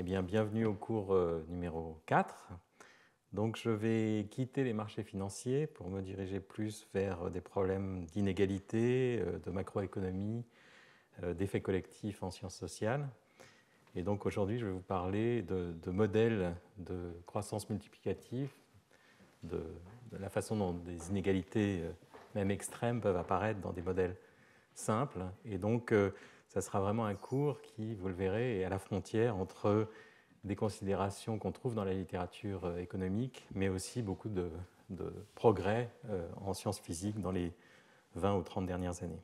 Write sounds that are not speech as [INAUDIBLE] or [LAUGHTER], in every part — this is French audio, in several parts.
Eh bien, bienvenue au cours euh, numéro 4. Donc, je vais quitter les marchés financiers pour me diriger plus vers des problèmes d'inégalité, euh, de macroéconomie, euh, d'effets collectifs en sciences sociales. Et donc, aujourd'hui, je vais vous parler de, modèles de croissance multiplicative, de, de, la façon dont des inégalités, même extrêmes, peuvent apparaître dans des modèles simples. Et donc, ça sera vraiment un cours qui, vous le verrez, est à la frontière entre des considérations qu'on trouve dans la littérature euh, économique, mais aussi beaucoup de, progrès euh, en sciences physiques dans les 20 ou 30 dernières années.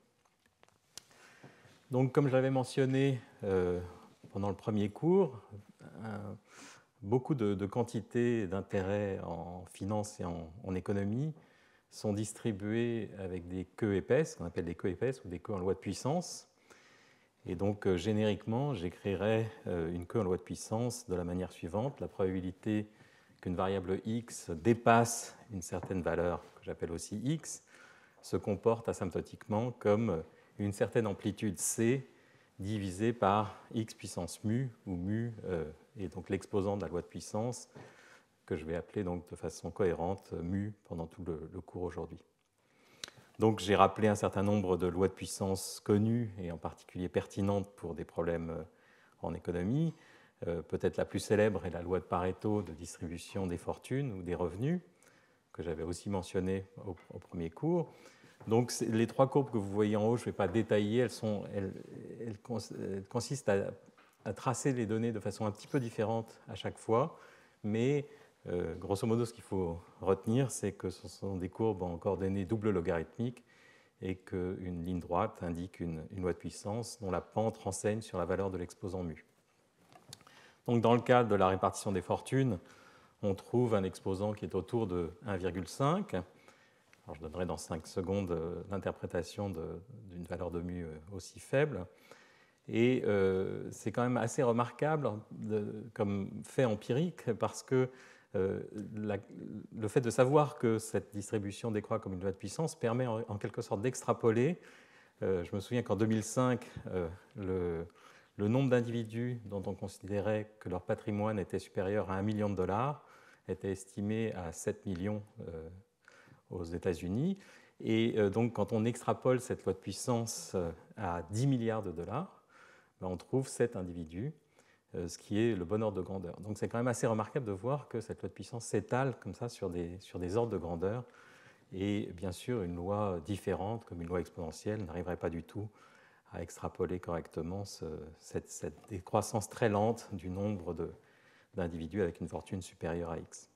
Donc, comme je l'avais mentionné euh, pendant le premier cours, beaucoup de, quantités d'intérêts en finance et en, en, économie sont distribuées avec des queues épaisses, qu'on appelle des queues épaisses ou des queues en loi de puissance. Et donc, euh, génériquement, j'écrirais euh, une queue en loi de puissance de la manière suivante. La probabilité qu'une variable x dépasse une certaine valeur, que j'appelle aussi x, se comporte asymptotiquement comme euh, une certaine amplitude c divisée par x puissance mu, ou mu est donc l'exposant de la loi de puissance, que je vais appeler donc de façon cohérente mu pendant tout le cours aujourd'hui. Donc j'ai rappelé un certain nombre de lois de puissance connues et en particulier pertinentes pour des problèmes euh, en économie. Euh, peut-être la plus célèbre est la loi de Pareto de distribution des fortunes ou des revenus, que j'avais aussi mentionnée au, premier cours. Donc les trois courbes que vous voyez en haut, je ne vais pas détailler, elles, elles, consistent à, à, tracer les données de façon un petit peu différente à chaque fois, mais euh, grosso modo, ce qu'il faut retenir, c'est que ce sont des courbes en coordonnées double logarithmiques et qu'une ligne droite indique une, loi de puissance dont la pente renseigne sur la valeur de l'exposant mu. Donc, dans le cadre de la répartition des fortunes, on trouve un exposant qui est autour de 1,5. je donnerai dans 5 secondes euh, l'interprétation d'une valeur de mu euh, aussi faible. Et c'est quand même assez remarquable comme fait empirique parce que euh, le fait de savoir que cette distribution décroît comme une loi de puissance permet en, quelque sorte d'extrapoler. Euh, je me souviens qu'en 2005, euh, le, nombre d'individus dont on considérait que leur patrimoine était supérieur à 1 million de dollars était estimé à 7 millions aux États-Unis. Et donc quand on extrapole cette loi de puissance à 10 milliards de dollars, ben, on trouve 7 individus euh, ce qui est le bon ordre de grandeur. Donc c'est quand même assez remarquable de voir que cette loi de puissance s'étale comme ça sur des, sur des ordres de grandeur. Et bien sûr, une loi différente, comme une loi exponentielle, n'arriverait pas du tout à extrapoler correctement cette, décroissance très lente du nombre d'individus avec une fortune supérieure à x.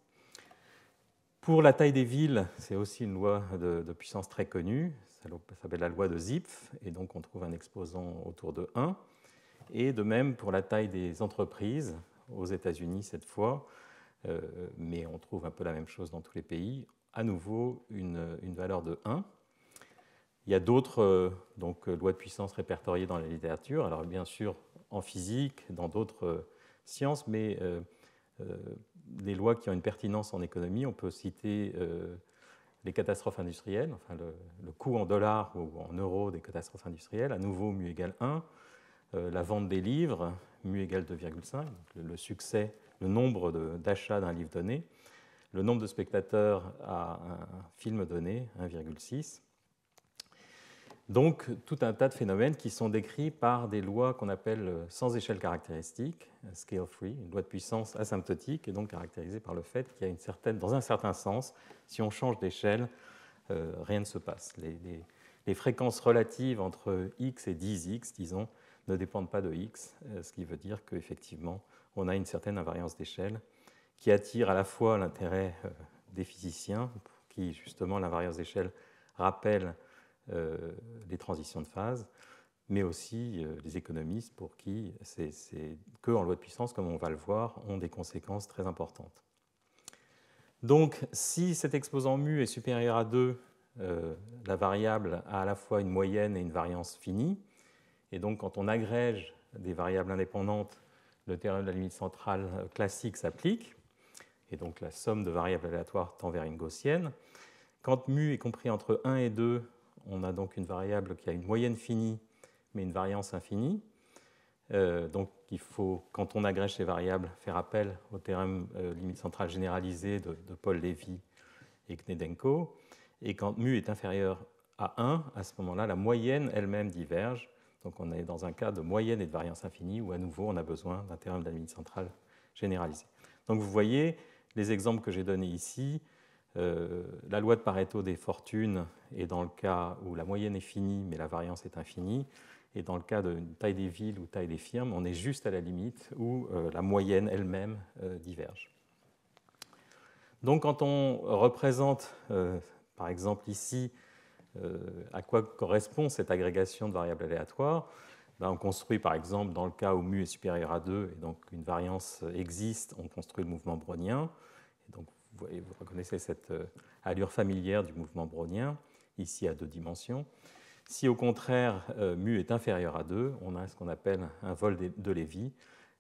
Pour la taille des villes, c'est aussi une loi de, de puissance très connue. Ça s'appelle la loi de Zipf, et donc on trouve un exposant autour de 1 et de même pour la taille des entreprises, aux États-Unis cette fois, euh, mais on trouve un peu la même chose dans tous les pays, à nouveau une, valeur de 1. Il y a d'autres euh, euh, lois de puissance répertoriées dans la littérature, alors bien sûr en physique, dans d'autres sciences, mais des lois qui ont une pertinence en économie, on peut citer les catastrophes industrielles, enfin le, coût en dollars ou en euros des catastrophes industrielles, à nouveau mu égale 1. Euh, la vente des livres, mu égale 2,5, le succès, le nombre d'achats d'un livre donné, le nombre de spectateurs à un film donné, 1,6. Donc tout un tas de phénomènes qui sont décrits par des lois qu'on appelle euh, sans échelle caractéristique, scale free, une loi de puissance asymptotique, et donc caractérisée par le fait qu'il y a une certaine, dans un certain sens, si on change d'échelle, euh, rien ne se passe. les, fréquences relatives entre x et 10x, disons, ne dépendent pas de x, euh, ce qui veut dire qu'effectivement, on a une certaine invariance d'échelle qui attire à la fois l'intérêt euh, des physiciens, pour qui justement l'invariance d'échelle rappelle euh, les transitions de phase, mais aussi les économistes pour qui c'est que en loi de puissance, comme on va le voir, ont des conséquences très importantes. Donc, si cet exposant mu est supérieur à 2, la variable a à la fois une moyenne et une variance finie, et donc, quand on agrège des variables indépendantes, le théorème de la limite centrale euh, classique s'applique. Et donc, la somme de variables aléatoires tend vers une gaussienne. Quand mu est compris entre 1 et 2, on a donc une variable qui a une moyenne finie, mais une variance infinie. Euh, donc, il faut, quand on agrège ces variables, faire appel au théorème euh, limite centrale généralisée de, Paul Lévy et Knedenko. Et quand mu est inférieur à 1, à ce moment-là, la moyenne elle-même diverge donc on est dans un cas de moyenne et de variance infinie où à nouveau on a besoin d'un théorème de la limite centrale généralisé. Donc vous voyez les exemples que j'ai donnés ici. Euh, la loi de Pareto des fortunes est dans le cas où la moyenne est finie mais la variance est infinie. Et dans le cas de taille des villes ou taille des firmes, on est juste à la limite où euh, la moyenne elle-même euh, diverge. Donc quand on représente, par exemple ici, euh, à quoi correspond cette agrégation de variables aléatoires ben, On construit par exemple dans le cas où mu est supérieur à 2 et donc une variance existe, on construit le mouvement brownien. Et donc vous, voyez, vous, reconnaissez cette euh, allure familière du mouvement brownien, ici à deux dimensions. Si au contraire euh, mu est inférieur à 2, on a ce qu'on appelle un vol de Lévy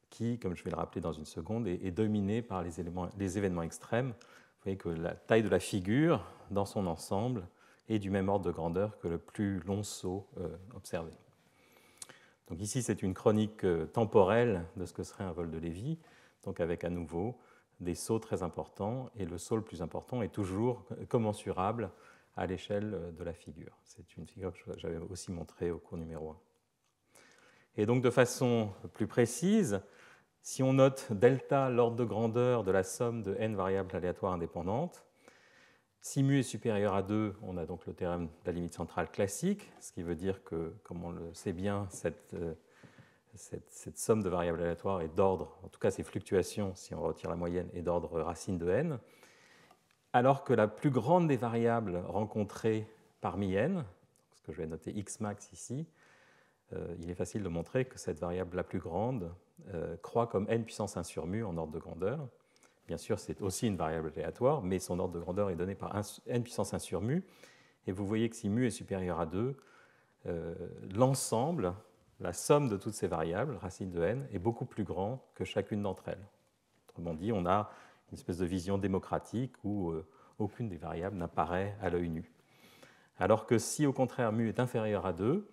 qui, comme je vais le rappeler dans une seconde, est, dominé par les événements extrêmes. Vous voyez que la taille de la figure dans son ensemble et du même ordre de grandeur que le plus long saut euh, observé. Donc ici, c'est une chronique euh, temporelle de ce que serait un vol de Lévy, donc avec à nouveau des sauts très importants, et le saut le plus important est toujours euh, commensurable à l'échelle de la figure. C'est une figure que j'avais aussi montrée au cours numéro 1. Et donc de façon plus précise, si on note delta l'ordre de grandeur de la somme de n variables aléatoires indépendantes, si mu est supérieur à 2, on a donc le théorème de la limite centrale classique, ce qui veut dire que, comme on le sait bien, euh, cette, somme de variables aléatoires est d'ordre, en tout cas ces fluctuations, si on retire la moyenne, est d'ordre racine de n, alors que la plus grande des variables rencontrées parmi n, ce que je vais noter x max ici, euh, il est facile de montrer que cette variable la plus grande euh, croît comme n puissance 1 sur mu en ordre de grandeur. Bien sûr, c'est aussi une variable aléatoire, mais son ordre de grandeur est donné par n puissance 1 sur mu. Et vous voyez que si mu est supérieur à 2, euh, l'ensemble, la somme de toutes ces variables, racine de n, est beaucoup plus grand que chacune d'entre elles. Autrement dit, on a une espèce de vision démocratique où euh, aucune des variables n'apparaît à l'œil nu. Alors que si au contraire mu est inférieur à 2,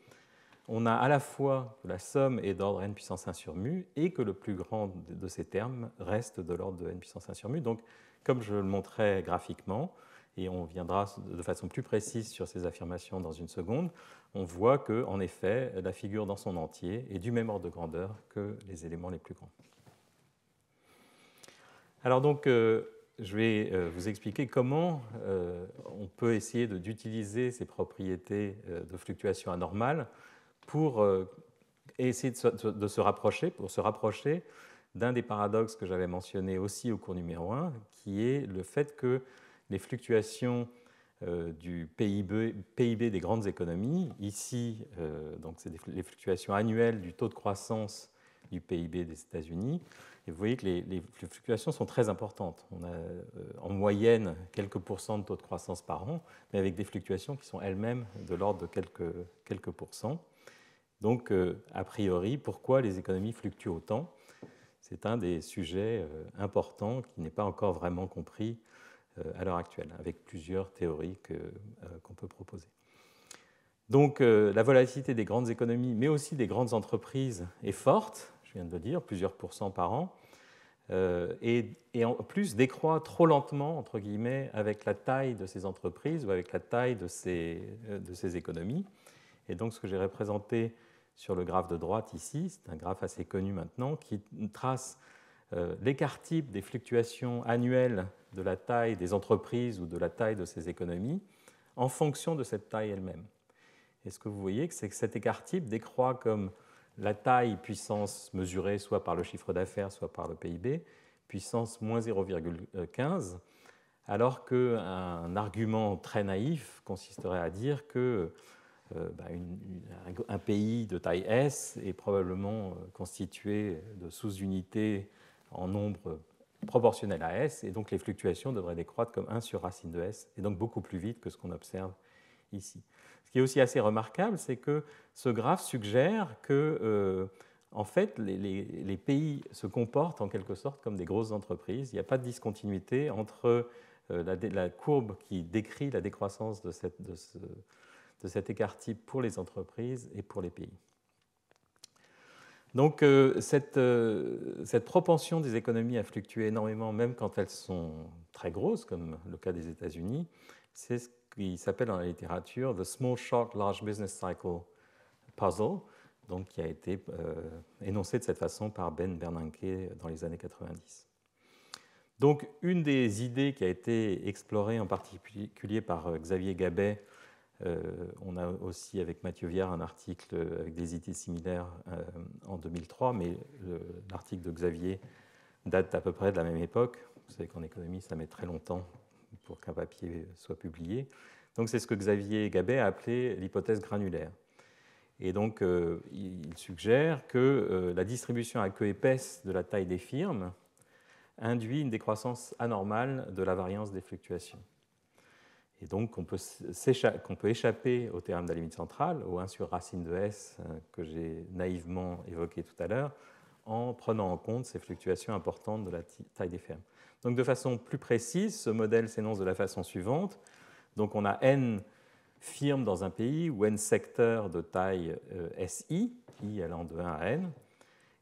on a à la fois que la somme est d'ordre n puissance 1 sur mu et que le plus grand de ces termes reste de l'ordre de n puissance 1 sur mu. Donc, comme je le montrais graphiquement, et on viendra de façon plus précise sur ces affirmations dans une seconde, on voit que, en effet, la figure dans son entier est du même ordre de grandeur que les éléments les plus grands. Alors donc, euh, je vais euh, vous expliquer comment euh, on peut essayer d'utiliser ces propriétés de fluctuation anormale pour euh, essayer de se, rapprocher, pour se rapprocher d'un des paradoxes que j'avais mentionné aussi au cours numéro 1, qui est le fait que les fluctuations euh, du PIB, des grandes économies, ici, euh, donc c'est les fluctuations annuelles du taux de croissance du PIB des États-Unis, et vous voyez que les, fluctuations sont très importantes. On a en moyenne quelques pourcents de taux de croissance par an, mais avec des fluctuations qui sont elles-mêmes de l'ordre de quelques, quelques pourcents. Donc, euh, a priori, pourquoi les économies fluctuent autant C'est un des sujets euh, importants qui n'est pas encore vraiment compris euh, à l'heure actuelle, avec plusieurs théories qu'on peut proposer. Donc, la volatilité des grandes économies, mais aussi des grandes entreprises, est forte, je viens de le dire, plusieurs pourcents par an, et, en plus décroît trop lentement, entre guillemets, avec la taille de ces entreprises ou avec la taille de ces économies. Et donc, ce que j'ai représenté sur le graphe de droite ici, c'est un graphe assez connu maintenant, qui trace euh, l'écart type des fluctuations annuelles de la taille des entreprises ou de la taille de ces économies en fonction de cette taille elle-même. Et ce que vous voyez, c'est que cet écart type décroît comme la taille puissance mesurée soit par le chiffre d'affaires, soit par le PIB, puissance moins 0,15, alors qu'un argument très naïf consisterait à dire que euh, bah, un, pays de taille S est probablement euh, constitué de sous-unités en nombre proportionnel à S, et donc les fluctuations devraient décroître comme 1 sur racine de S, et donc beaucoup plus vite que ce qu'on observe ici. Ce qui est aussi assez remarquable, c'est que ce graphe suggère que, euh, en fait, les, pays se comportent en quelque sorte comme des grosses entreprises. Il n'y a pas de discontinuité entre la, courbe qui décrit la décroissance de, cette, de, ce, de cet écart type pour les entreprises et pour les pays. Donc euh, euh, cette, propension des économies à fluctuer énormément, même quand elles sont très grosses, comme le cas des États-Unis, c'est ce qui s'appelle dans la littérature The Small shock Large Business Cycle Puzzle, donc qui a été euh, énoncé de cette façon par Ben Bernanke dans les années 90. Donc une des idées qui a été explorée en particulier par Xavier Gabet euh, on a aussi avec Mathieu Viard un article avec des idées similaires euh, en 2003, mais l'article de Xavier date à peu près de la même époque. Vous savez qu'en économie, ça met très longtemps pour qu'un papier soit publié. Donc c'est ce que Xavier Gabet a appelé l'hypothèse granulaire. Et donc euh, il suggère que la distribution à queue épaisse de la taille des firmes induit une décroissance anormale de la variance des fluctuations. Et donc, qu'on peut, peut, échapper au théorème de la limite centrale, au 1 sur racine de S euh, que j'ai naïvement évoqué tout à l'heure, en prenant en compte ces fluctuations importantes de la taille des fermes. Donc, de façon plus précise, ce modèle s'énonce de la façon suivante. Donc, on a N firmes dans un pays ou N secteurs de taille euh, SI, I allant de 1 à N.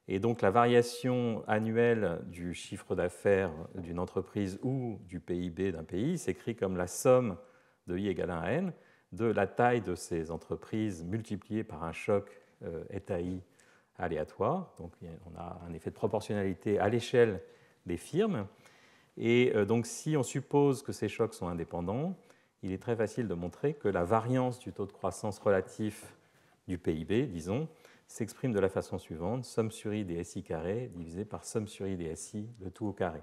Et donc la variation annuelle du chiffre d'affaires d'une entreprise ou du PIB d'un pays s'écrit comme la somme de I égale à N de la taille de ces entreprises multipliée par un choc état euh, aléatoire. Donc on a un effet de proportionnalité à l'échelle des firmes. Et euh, donc si on suppose que ces chocs sont indépendants, il est très facile de montrer que la variance du taux de croissance relatif du PIB, disons, s'exprime de la façon suivante, somme sur i des SI carré divisé par somme sur i des SI, le tout au carré.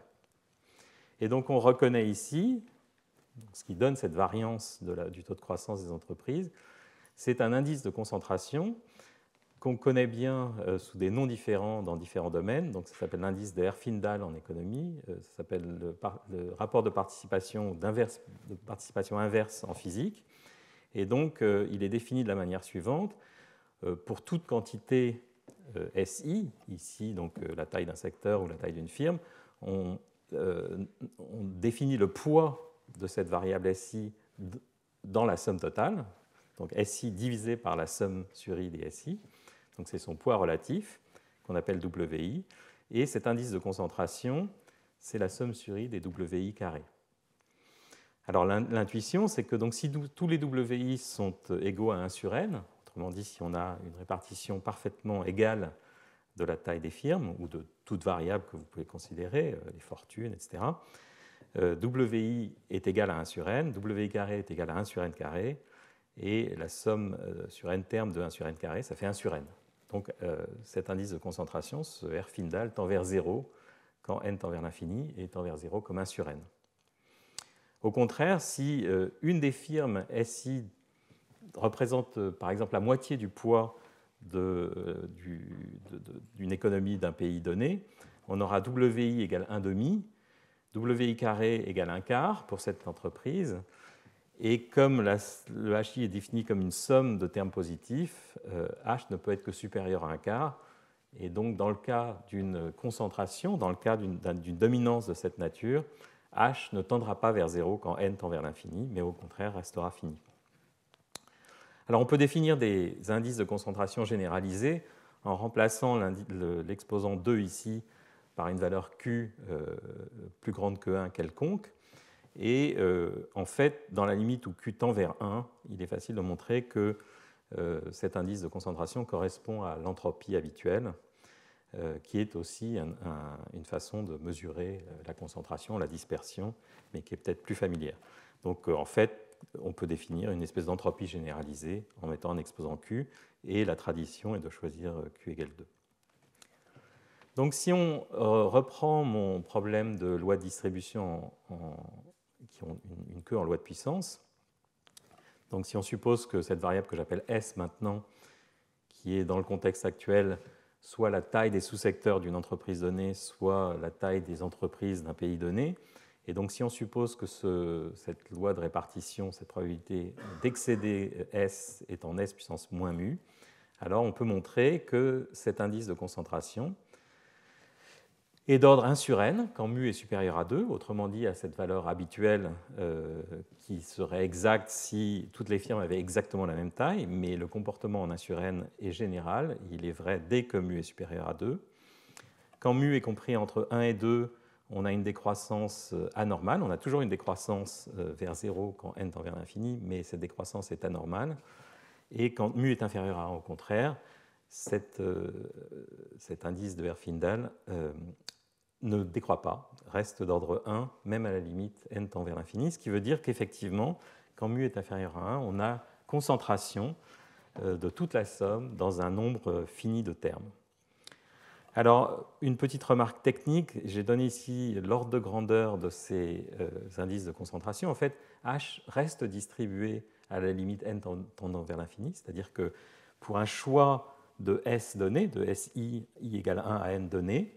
Et donc on reconnaît ici, ce qui donne cette variance du taux de croissance des entreprises, c'est un indice de concentration qu'on connaît bien euh, sous des noms différents dans différents domaines. Donc ça s'appelle l'indice de Herfindahl en économie, euh, ça s'appelle le, rapport de participation, inverse, participation inverse en physique. Et donc euh, il est défini de la manière suivante. Euh, pour toute quantité euh, SI, ici donc euh, la taille d'un secteur ou la taille d'une firme, on, définit le poids de cette variable SI dans la somme totale, donc SI divisé par la somme sur I des SI, donc c'est son poids relatif qu'on appelle WI, et cet indice de concentration, c'est la somme sur I des WI carrés. Alors l'intuition, c'est que donc, si tous les WI sont égaux à 1 sur N, Autrement dit, si on a une répartition parfaitement égale de la taille des firmes ou de toute variable que vous pouvez considérer, euh, les fortunes, etc., euh, WI est égal à 1 sur n, W carré est égal à 1 sur n carré, et la somme euh, sur n termes de 1 sur n carré, ça fait 1 sur n. Donc cet indice de concentration, ce R Findal, tend vers 0 quand n tend vers l'infini et tend vers 0 comme 1 sur n. Au contraire, si une des firmes SI représente euh, par exemple la moitié du poids euh, d'une économie d'un pays donné, on aura WI égale 1,5, WI carré égale 1 quart pour cette entreprise. Et comme le HI est défini comme une somme de termes positifs, euh, H ne peut être que supérieur à 1 quart. Et donc, dans le cas d'une concentration, dans le cas d'une dominance de cette nature, H ne tendra pas vers 0 quand n tend vers l'infini, mais au contraire restera fini on peut définir des indices de concentration généralisés en remplaçant l'exposant 2 ici par une valeur Q euh, plus grande que 1 quelconque. Et euh, en fait, dans la limite où Q tend vers 1, il est facile de montrer que euh, cet indice de concentration correspond à l'entropie habituelle, qui est aussi une façon de mesurer la concentration, la dispersion, mais qui est peut-être plus familière. Donc en fait, on peut définir une espèce d'entropie généralisée en mettant un exposant Q, et la tradition est de choisir euh, Q égale 2. Donc si on euh, reprend mon problème de loi de distribution qui ont une, queue en loi de puissance, donc si on suppose que cette variable que j'appelle S maintenant, qui est dans le contexte actuel soit la taille des sous-secteurs d'une entreprise donnée, soit la taille des entreprises d'un pays donné, et donc si on suppose que cette loi de répartition, cette probabilité d'excéder S est en S puissance moins mu, alors on peut montrer que cet indice de concentration est d'ordre 1 sur n quand mu est supérieur à 2, autrement dit à cette valeur habituelle euh, qui serait exacte si toutes les firmes avaient exactement la même taille, mais le comportement en 1 sur n est général, il est vrai dès que mu est supérieur à 2. Quand mu est compris entre 1 et 2, on a une décroissance euh, anormale. On a toujours une décroissance euh, vers 0 quand n tend vers l'infini, mais cette décroissance est anormale. Et quand mu est inférieur à 1, au contraire, euh, cet indice de Herfindahl ne décroît pas, reste d'ordre 1, même à la limite n tend vers l'infini, ce qui veut dire qu'effectivement, quand mu est inférieur à 1, on a concentration de toute la somme dans un nombre fini de termes. Alors, une petite remarque technique, j'ai donné ici l'ordre de grandeur de ces euh, indices de concentration. En fait, H reste distribué à la limite n tendant vers l'infini, c'est-à-dire que pour un choix de S donné, de SI, I égale 1 à N donné,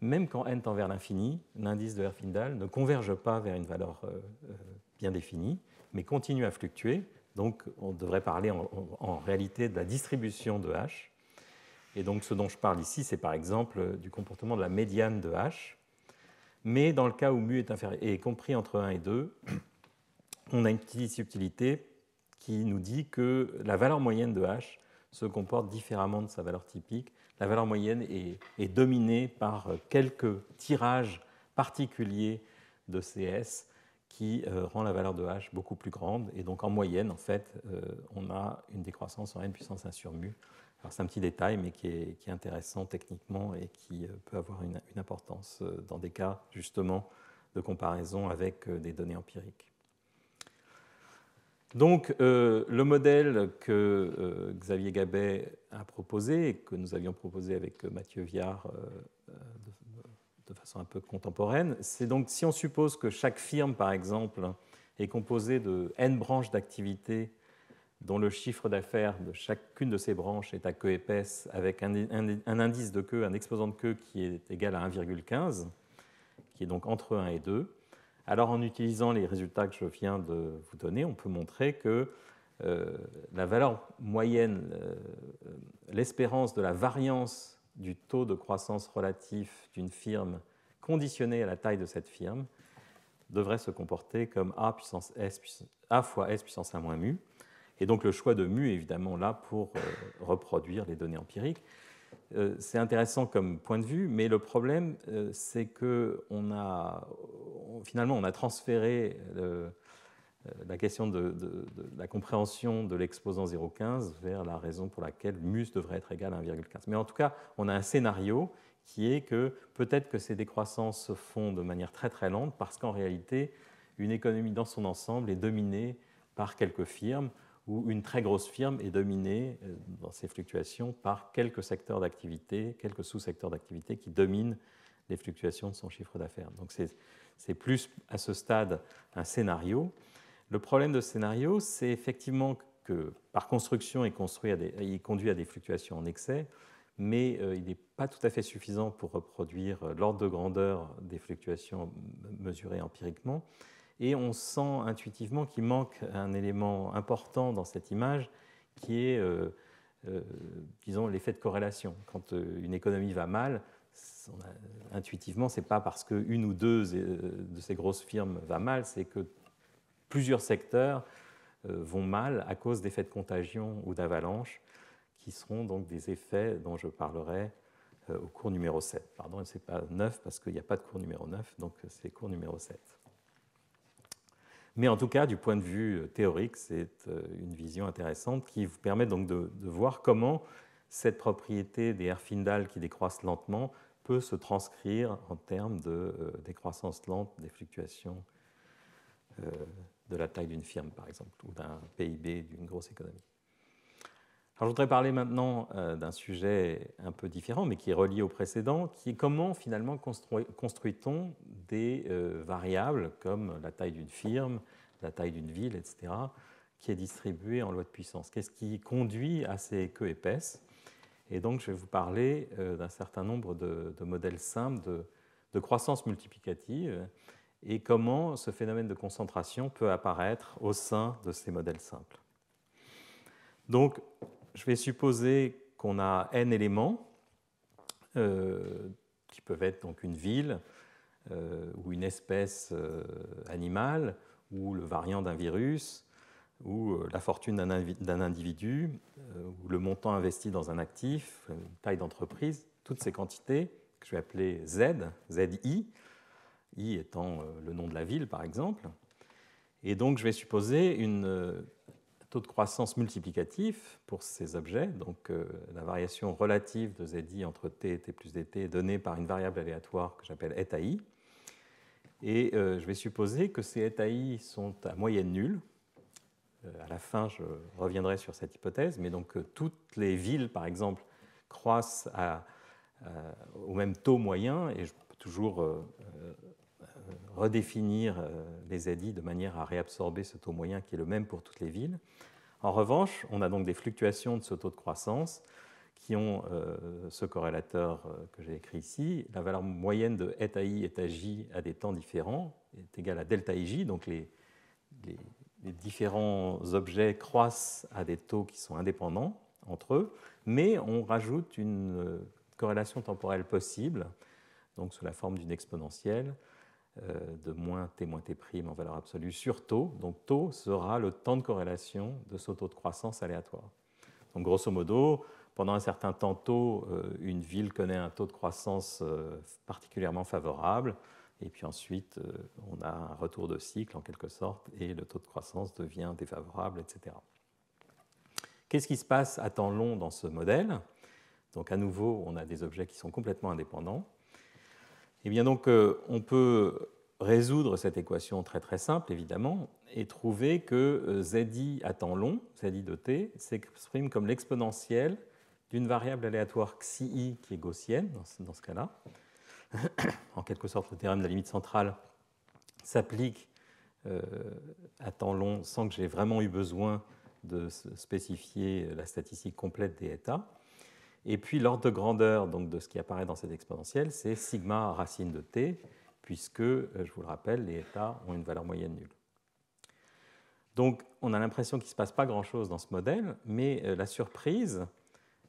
même quand N tend vers l'infini, l'indice de Herfindahl ne converge pas vers une valeur euh, euh, bien définie, mais continue à fluctuer. Donc, on devrait parler en réalité de la distribution de H et donc ce dont je parle ici, c'est par exemple euh, du comportement de la médiane de H. Mais dans le cas où mu est, compris entre 1 et 2, [CLEARS THROAT] on a une petite subtilité qui nous dit que la valeur moyenne de H se comporte différemment de sa valeur typique. La valeur moyenne est, dominée par euh, quelques tirages particuliers de CS qui euh, rend la valeur de H beaucoup plus grande. Et donc en moyenne, en fait, on a une décroissance en n puissance 1 sur mu c'est un petit détail, mais qui est, intéressant techniquement et qui euh, peut avoir une, importance euh, dans des cas justement de comparaison avec euh, des données empiriques. Donc le modèle que Xavier Gabet a proposé et que nous avions proposé avec Mathieu Viard de, façon un peu contemporaine, c'est donc si on suppose que chaque firme par exemple est composée de n branches d'activité dont le chiffre d'affaires de chacune de ces branches est à queue épaisse, avec un, indice de queue, un exposant de queue qui est égal à 1,15, qui est donc entre 1 et 2, alors en utilisant les résultats que je viens de vous donner, on peut montrer que euh, la valeur moyenne, euh, l'espérance de la variance du taux de croissance relatif d'une firme conditionnée à la taille de cette firme devrait se comporter comme A, puissance S, A fois S puissance 1 moins mu. Et donc le choix de mu évidemment là pour euh, reproduire les données empiriques. Euh, c'est intéressant comme point de vue, mais le problème, euh, c'est que a, finalement, on a transféré la question de, la compréhension de l'exposant 0,15 vers la raison pour laquelle mu devrait être égal à 1,15. Mais en tout cas, on a un scénario qui est que peut-être que ces décroissances se font de manière très très lente parce qu'en réalité, une économie dans son ensemble est dominée par quelques firmes où une très grosse firme est dominée euh, dans ses fluctuations par quelques secteurs d'activité, quelques sous-secteurs d'activité qui dominent les fluctuations de son chiffre d'affaires. Donc c'est plus à ce stade un scénario. Le problème de scénario, c'est effectivement que par construction, il, conduit à des fluctuations en excès, mais euh, il n'est pas tout à fait suffisant pour reproduire euh, l'ordre de grandeur des fluctuations mesurées empiriquement. Et on sent intuitivement qu'il manque un élément important dans cette image qui est, euh, euh, disons, l'effet de corrélation. Quand euh, une économie va mal, intuitivement, ce n'est pas parce qu'une ou deux de ces grosses firmes va mal, c'est que plusieurs secteurs vont mal à cause d'effets de contagion ou d'avalanche, qui seront donc des effets dont je parlerai au cours numéro 7. Pardon, ce n'est pas 9 parce qu'il n'y a pas de cours numéro 9, donc c'est cours numéro 7. Mais en tout cas, du point de vue euh, théorique, c'est euh, une vision intéressante qui vous permet donc de, voir comment cette propriété des Herfindahl qui décroissent lentement peut se transcrire en termes de euh, décroissance lente des fluctuations de la taille d'une firme, par exemple, ou d'un PIB d'une grosse économie je voudrais parler maintenant euh, d'un sujet un peu différent, mais qui est relié au précédent, qui est comment finalement construit, on des euh, variables comme la taille d'une firme, la taille d'une ville, etc., qui est distribuée en loi de puissance. Qu'est-ce qui conduit à ces queues épaisses Et donc, je vais vous parler euh, d'un certain nombre de, modèles simples de, de, croissance multiplicative et comment ce phénomène de concentration peut apparaître au sein de ces modèles simples. Donc, je vais supposer qu'on a n éléments euh, qui peuvent être donc une ville euh, ou une espèce euh, animale ou le variant d'un virus ou la fortune d'un individu ou le montant investi dans un actif, une taille d'entreprise, toutes ces quantités que je vais appeler Z, ZI, I étant le nom de la ville par exemple. Et donc je vais supposer une taux de croissance multiplicatif pour ces objets, donc euh, la variation relative de ZI entre T et T plus DT est donnée par une variable aléatoire que j'appelle eta i. Et euh, je vais supposer que ces eta i sont à moyenne nulle. Euh, à la fin, je reviendrai sur cette hypothèse, mais donc toutes les villes, par exemple, croissent à, au même taux moyen, et je peux toujours redéfinir euh, les ZI de manière à réabsorber ce taux moyen qui est le même pour toutes les villes. En revanche, on a donc des fluctuations de ce taux de croissance qui ont euh, ce corrélateur euh, que j'ai écrit ici. La valeur moyenne de eta i, eta j à des temps différents est égale à delta ij, donc les, les différents objets croissent à des taux qui sont indépendants entre eux, mais on rajoute une corrélation temporelle possible, donc sous la forme d'une exponentielle, euh, de moins t moins t' en valeur absolue sur taux. Donc taux sera le temps de corrélation de ce taux de croissance aléatoire. Donc grosso modo, pendant un certain temps taux, euh, une ville connaît un taux de croissance euh, particulièrement favorable, et puis ensuite on a un retour de cycle en quelque sorte, et le taux de croissance devient défavorable, etc. Qu'est-ce qui se passe à temps long dans ce modèle Donc à nouveau, on a des objets qui sont complètement indépendants. Eh bien donc, euh, on peut résoudre cette équation très très simple, évidemment, et trouver que euh, ZI à temps long, ZI de t, s'exprime comme l'exponentielle d'une variable aléatoire xi qui est gaussienne, dans ce cas-là. [COUGHS] en quelque sorte, le théorème de la limite centrale s'applique euh, à temps long sans que j'ai vraiment eu besoin de spécifier la statistique complète des états. Et puis l'ordre de grandeur donc, de ce qui apparaît dans cette exponentielle, c'est sigma racine de t, puisque, euh, je vous le rappelle, les états ont une valeur moyenne nulle. Donc on a l'impression qu'il ne se passe pas grand-chose dans ce modèle, mais euh, la surprise,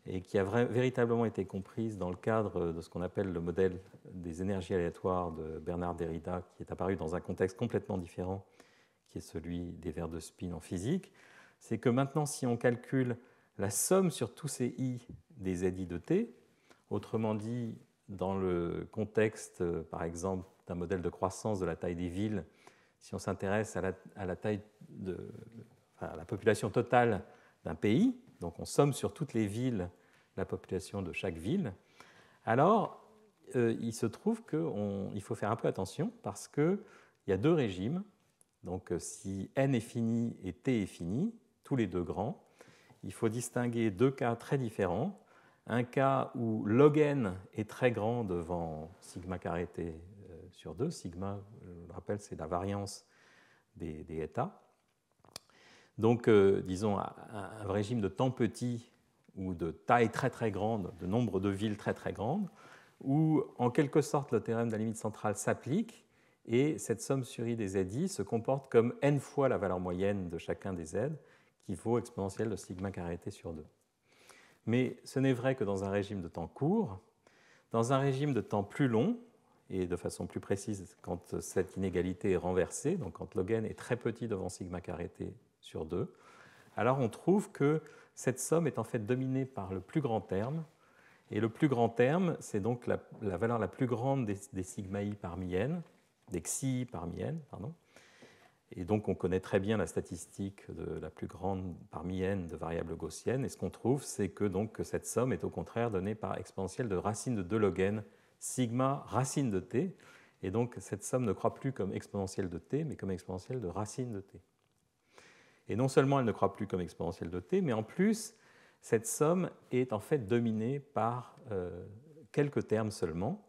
et qui a véritablement été comprise dans le cadre euh, de ce qu'on appelle le modèle des énergies aléatoires de Bernard Derrida, qui est apparu dans un contexte complètement différent, qui est celui des verres de spin en physique, c'est que maintenant, si on calcule la somme sur tous ces i des zi de t, autrement dit, dans le contexte, euh, par exemple, d'un modèle de croissance de la taille des villes, si on s'intéresse à, la, population totale d'un pays, donc on somme sur toutes les villes la population de chaque ville, alors euh, il se trouve qu'il faut faire un peu attention parce qu'il y a deux régimes. Donc euh, si n est fini et t est fini, tous les deux grands, il faut distinguer deux cas très différents. Un cas où log n est très grand devant sigma carré t euh, sur 2. Sigma, je le rappelle, c'est la variance des, états. Donc, euh, disons, un, régime de temps petit ou de taille très très grande, de nombre de villes très très grandes, où en quelque sorte le théorème de la limite centrale s'applique et cette somme sur i des zi se comporte comme n fois la valeur moyenne de chacun des z, qui vaut exponentielle de sigma carré t sur 2. Mais ce n'est vrai que dans un régime de temps court. Dans un régime de temps plus long, et de façon plus précise quand cette inégalité est renversée, donc quand log n est très petit devant sigma carré t sur 2, alors on trouve que cette somme est en fait dominée par le plus grand terme. Et le plus grand terme, c'est donc la, valeur la plus grande des, sigma i parmi n, des xi i parmi n, pardon. Et donc, on connaît très bien la statistique de la plus grande parmi n de variables gaussiennes. Et ce qu'on trouve, c'est que, donc, cette somme est au contraire donnée par exponentielle de racine de 2 log n, sigma racine de t. Et donc, cette somme ne croit plus comme exponentielle de t, mais comme exponentielle de racine de t. Et non seulement elle ne croit plus comme exponentielle de t, mais en plus, cette somme est en fait dominée par euh, quelques termes seulement.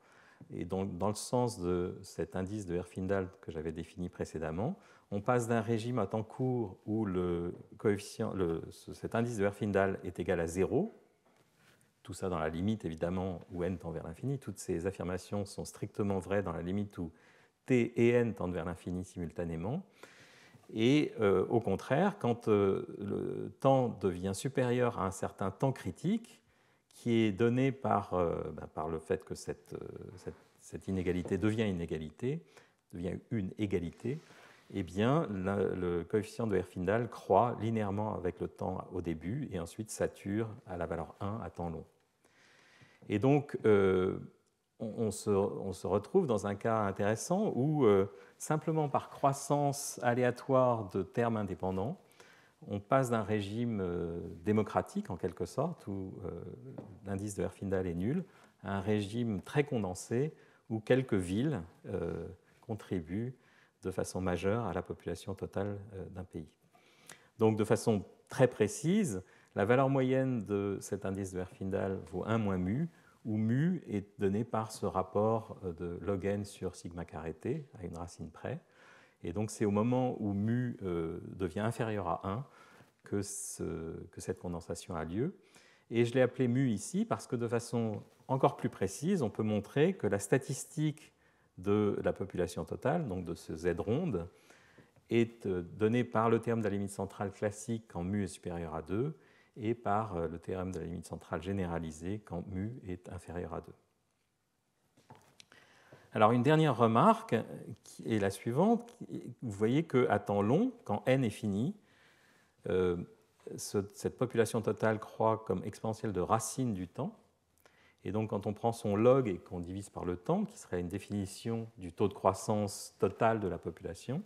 Et donc, dans le sens de cet indice de Herfindahl que j'avais défini précédemment, on passe d'un régime à temps court où le coefficient, cet indice de Herfindahl est égal à 0, tout ça dans la limite évidemment où n tend vers l'infini, toutes ces affirmations sont strictement vraies dans la limite où t et n tendent vers l'infini simultanément. Et euh, au contraire, quand euh, le temps devient supérieur à un certain temps critique, qui est donné par, euh, ben, le fait que cette, inégalité devient une égalité, devient une égalité, eh bien, le, coefficient de R croît linéairement avec le temps au début et ensuite sature à la valeur 1 à temps long. Et donc, euh, on, se, retrouve dans un cas intéressant où, euh, simplement par croissance aléatoire de termes indépendants, on passe d'un régime euh, démocratique, en quelque sorte, où l'indice de R est nul, à un régime très condensé où quelques villes contribuent de façon majeure à la population totale euh, d'un pays. Donc de façon très précise, la valeur moyenne de cet indice de Herfindahl vaut 1 moins mu, où mu est donné par ce rapport euh, de log n sur sigma carré t à une racine près. Et donc c'est au moment où mu euh, devient inférieur à 1 que, que, cette condensation a lieu. Et je l'ai appelé mu ici parce que de façon encore plus précise, on peut montrer que la statistique de la population totale, donc de ce Z ronde, est euh, donnée par le théorème de la limite centrale classique quand mu est supérieur à 2 et par euh, le théorème de la limite centrale généralisée quand mu est inférieur à 2. Alors une dernière remarque euh, est la suivante. Vous voyez qu'à temps long, quand n est fini, cette population totale croît comme exponentielle de racine du temps, et donc, quand on prend son log et qu'on divise par le temps, qui serait une définition du taux de croissance total de la population,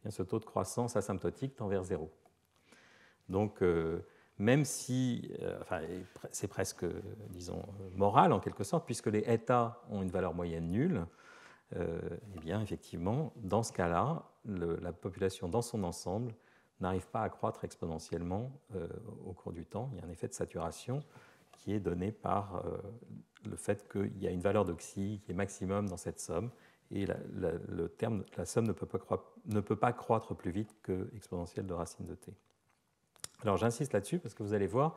eh bien, ce taux de croissance asymptotique tend vers zéro. Donc, euh, même si, euh, enfin, c'est presque, disons, moral en quelque sorte, puisque les états ont une valeur moyenne nulle, et euh, eh bien, effectivement, dans ce cas-là, la population dans son ensemble n'arrive pas à croître exponentiellement au cours du temps. Il y a un effet de saturation qui est donné par euh, le fait qu'il y a une valeur d'oxy qui est maximum dans cette somme, et la, le terme, la somme ne peut, pas croître, plus vite que exponentielle de racine de t. Alors j'insiste là-dessus parce que vous allez voir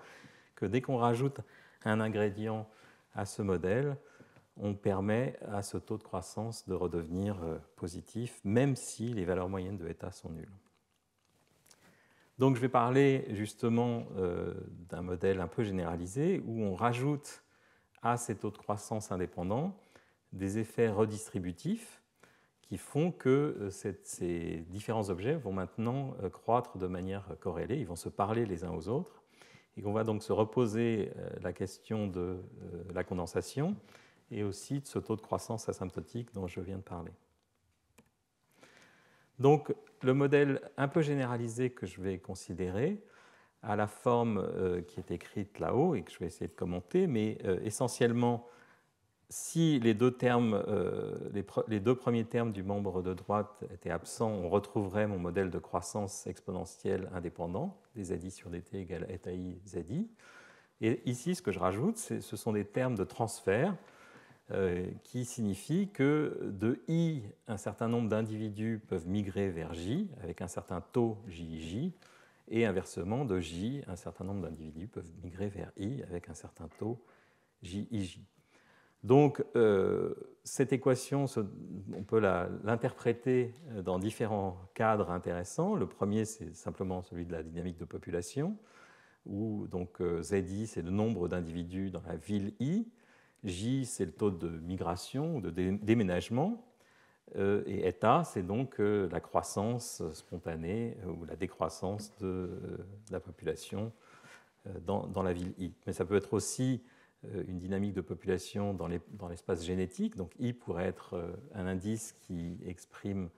que dès qu'on rajoute un ingrédient à ce modèle, on permet à ce taux de croissance de redevenir euh, positif, même si les valeurs moyennes de état sont nulles. Donc je vais parler justement euh, d'un modèle un peu généralisé où on rajoute à ces taux de croissance indépendants des effets redistributifs qui font que euh, ces différents objets vont maintenant euh, croître de manière corrélée, ils vont se parler les uns aux autres, et qu'on va donc se reposer la question de la condensation et aussi de ce taux de croissance asymptotique dont je viens de parler. Donc le modèle un peu généralisé que je vais considérer a la forme euh, qui est écrite là-haut et que je vais essayer de commenter, mais euh, essentiellement, si euh, les deux, premiers termes du membre de droite étaient absents, on retrouverait mon modèle de croissance exponentielle indépendant, des ZI sur dt égale eta i ZI. Et ici, ce que je rajoute, ce sont des termes de transfert euh, qui signifie que de I, un certain nombre d'individus peuvent migrer vers J avec un certain taux JIJ, et inversement, de J, un certain nombre d'individus peuvent migrer vers I avec un certain taux JIJ. Donc, euh, cette équation, on peut l'interpréter euh, dans différents cadres intéressants. Le premier, c'est simplement celui de la dynamique de population, où donc ZI, c'est le nombre d'individus dans la ville I. J, c'est le taux de migration, ou de déménagement, euh, et eta, c'est donc euh, la croissance spontanée euh, ou la décroissance de, la population dans, la ville I. Mais ça peut être aussi une dynamique de population dans l'espace génétique. Donc I pourrait être un indice qui exprime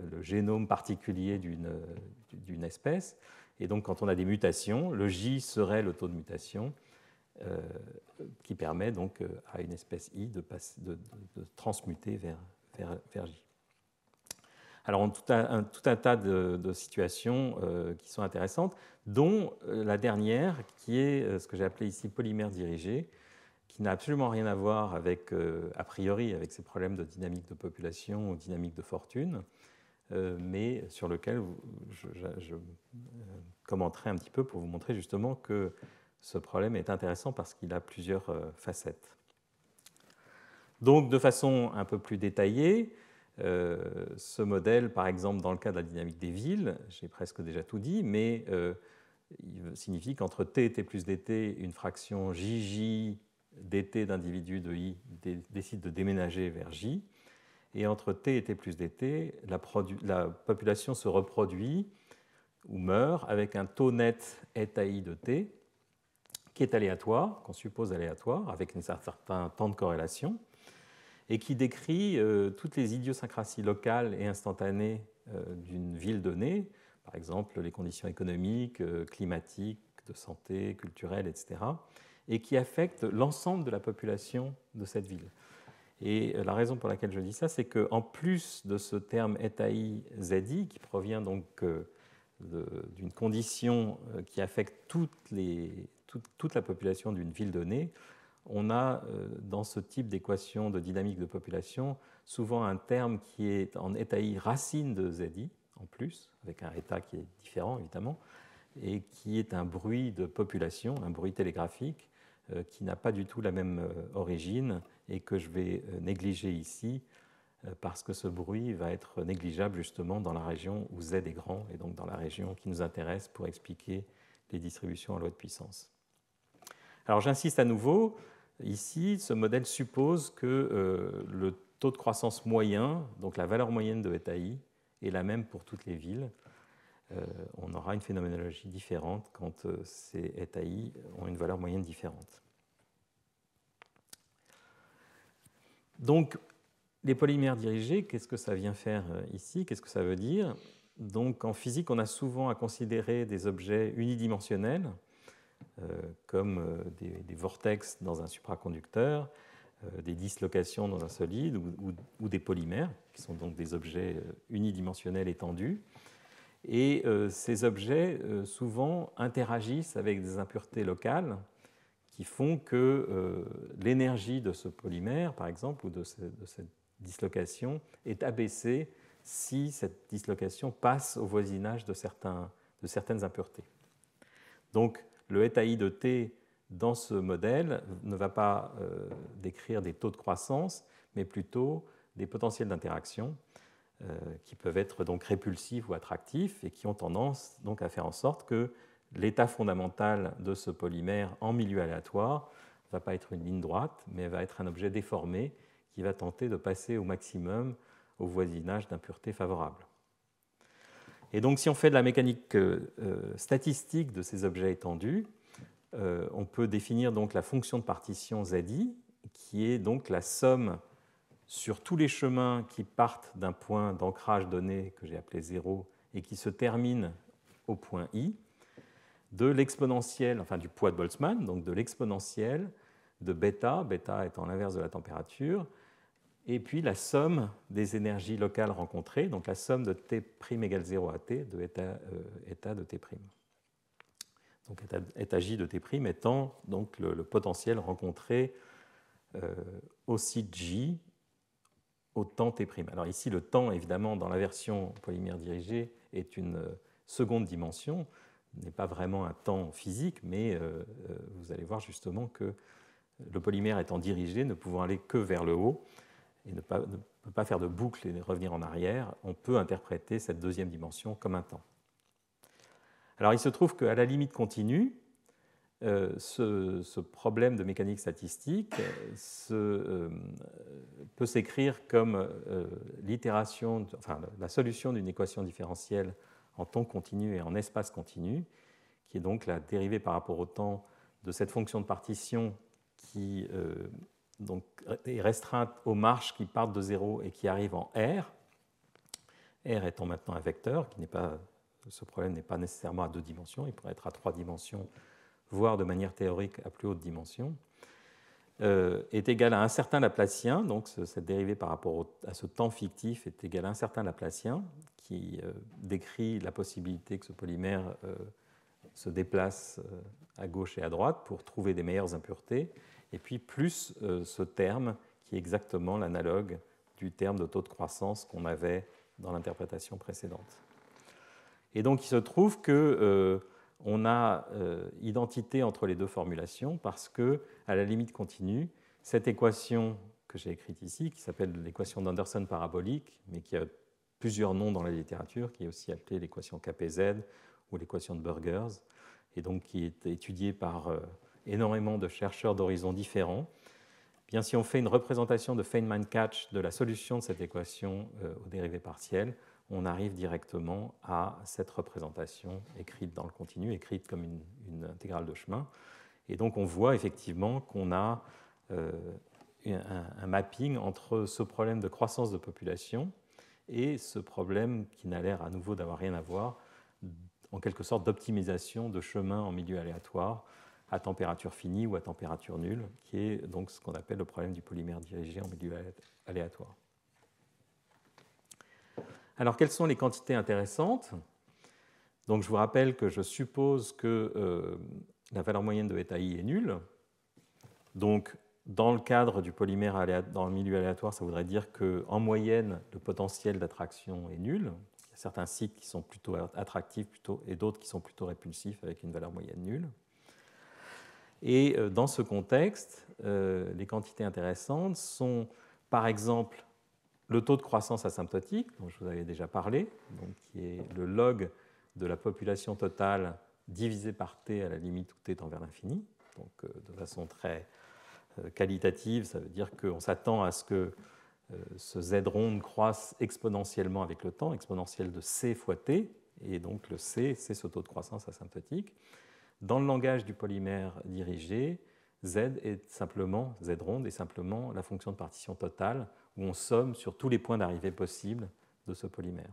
le génome particulier d'une espèce. Et donc quand on a des mutations, le J serait le taux de mutation euh, qui permet donc euh, à une espèce I de, de, transmuter vers, J. Alors, tout un, tout un tas de, situations euh, qui sont intéressantes, dont la dernière, qui est ce que j'ai appelé ici polymère dirigé, qui n'a absolument rien à voir avec, a priori, avec ces problèmes de dynamique de population ou dynamique de fortune, mais sur lequel je, je, commenterai un petit peu pour vous montrer justement que ce problème est intéressant parce qu'il a plusieurs euh, facettes. Donc, de façon un peu plus détaillée, euh, ce modèle, par exemple, dans le cas de la dynamique des villes, j'ai presque déjà tout dit, mais euh, il signifie qu'entre t et t plus dt, une fraction jj dt d'individus de i décide de déménager vers j. Et entre t et t plus dt, la, population se reproduit ou meurt avec un taux net eta i de t, qui est aléatoire, qu'on suppose aléatoire, avec un certain temps de corrélation, et qui décrit euh, toutes les idiosyncrasies locales et instantanées euh, d'une ville donnée, par exemple les conditions économiques, euh, climatiques, de santé, culturelles, etc., et qui affecte l'ensemble de la population de cette ville. Et la raison pour laquelle je dis ça, c'est qu'en plus de ce terme etai zedi, qui provient donc d'une condition qui affecte toutes les toute, la population d'une ville donnée, on a euh, dans ce type d'équation de dynamique de population souvent un terme qui est en étaï racine de ZI, en plus, avec un état qui est différent évidemment, et qui est un bruit de population, un bruit télégraphique, euh, qui n'a pas du tout la même euh, origine et que je vais négliger ici parce que ce bruit va être négligeable justement dans la région où Z est grand et donc dans la région qui nous intéresse pour expliquer les distributions en loi de puissance. Alors j'insiste à nouveau, ici, ce modèle suppose que euh, le taux de croissance moyen, donc la valeur moyenne de ETAI, est la même pour toutes les villes. Euh, on aura une phénoménologie différente quand euh, ces ETAI ont une valeur moyenne différente. Donc, les polymères dirigés, qu'est-ce que ça vient faire ici Qu'est-ce que ça veut dire Donc, en physique, on a souvent à considérer des objets unidimensionnels, euh, comme euh, des, vortex dans un supraconducteur, euh, des dislocations dans un solide ou, des polymères, qui sont donc des objets unidimensionnels étendus. Et ces objets, souvent, interagissent avec des impuretés locales qui font que l'énergie de ce polymère, par exemple, ou de, cette dislocation, est abaissée si cette dislocation passe au voisinage de, certains, de certaines impuretés. Donc, le étaI de t dans ce modèle ne va pas euh, décrire des taux de croissance, mais plutôt des potentiels d'interaction euh, qui peuvent être donc répulsifs ou attractifs et qui ont tendance donc à faire en sorte que l'état fondamental de ce polymère en milieu aléatoire ne va pas être une ligne droite, mais va être un objet déformé qui va tenter de passer au maximum au voisinage d'impuretés favorables. Et donc, si on fait de la mécanique euh, euh, statistique de ces objets étendus, euh, on peut définir donc la fonction de partition ZI, qui est donc la somme sur tous les chemins qui partent d'un point d'ancrage donné que j'ai appelé 0 et qui se termine au point I, de l'exponentielle, enfin du poids de Boltzmann, donc de l'exponentielle de bêta, bêta étant l'inverse de la température, et puis la somme des énergies locales rencontrées, donc la somme de T' égale 0 à T de état, euh, de T'. Donc état, J de T' étant donc le, potentiel rencontré euh, aussi J au temps T'. Alors ici, le temps, évidemment, dans la version polymère dirigée, est une euh, seconde dimension, n'est pas vraiment un temps physique, mais euh, vous allez voir justement que le polymère étant dirigé, ne pouvant aller que vers le haut, et ne, pas, peut pas faire de boucle et revenir en arrière, on peut interpréter cette deuxième dimension comme un temps. Alors il se trouve qu'à la limite continue, euh, ce, problème de mécanique statistique euh, euh, peut s'écrire comme l'itération, enfin, la solution d'une équation différentielle en temps continu et en espace continu, qui est donc la dérivée par rapport au temps de cette fonction de partition qui donc, est restreinte aux marches qui partent de zéro et qui arrivent en R. R étant maintenant un vecteur, qui pas, ce problème n'est pas nécessairement à deux dimensions, il pourrait être à trois dimensions, voire de manière théorique à plus haute dimension, euh, est égal à un certain Laplacien, donc cette dérivée par rapport à ce temps fictif est égale à un certain Laplacien, qui euh, décrit la possibilité que ce polymère... Euh, se déplace euh, à gauche et à droite pour trouver des meilleures impuretés, et puis plus euh, ce terme qui est exactement l'analogue du terme de taux de croissance qu'on avait dans l'interprétation précédente. Et donc il se trouve que euh, on a identité entre les deux formulations parce que à la limite continue, cette équation que j'ai écrite ici, qui s'appelle l'équation d'Anderson parabolique, mais qui a plusieurs noms dans la littérature, qui est aussi appelée l'équation KPZ ou l'équation de Burgers, et donc qui est étudiée par euh, énormément de chercheurs d'horizons différents. Bien, si on fait une représentation de Feynman-Catch de la solution de cette équation euh, aux dérivées partielles, on arrive directement à cette représentation écrite dans le continu, écrite comme une, intégrale de chemin. Et donc on voit effectivement qu'on a euh, un, mapping entre ce problème de croissance de population et ce problème qui n'a l'air à nouveau d'avoir rien à voir en quelque sorte d'optimisation de chemin en milieu aléatoire à température finie ou à température nulle, qui est donc ce qu'on appelle le problème du polymère dirigé en milieu aléatoire. Alors quelles sont les quantités intéressantes Donc je vous rappelle que je suppose que euh, la valeur moyenne de eta i est nulle. Donc dans le cadre du polymère dans le milieu aléatoire, ça voudrait dire que en moyenne, le potentiel d'attraction est nul, certains sites qui sont plutôt attractifs plutôt, et d'autres qui sont plutôt répulsifs avec une valeur moyenne nulle. Et euh, dans ce contexte, euh, les quantités intéressantes sont par exemple le taux de croissance asymptotique, dont je vous avais déjà parlé, donc qui est le log de la population totale divisé par t à la limite où t tend vers l'infini. Donc euh, de façon très qualitative, ça veut dire qu'on s'attend à ce que euh, ce Z ronde croît exponentiellement avec le temps, exponentiel de C fois T, et donc le C, c'est ce taux de croissance asymptotique. Dans le langage du polymère dirigé, Z est simplement, Z ronde est simplement la fonction de partition totale où on somme sur tous les points d'arrivée possibles de ce polymère.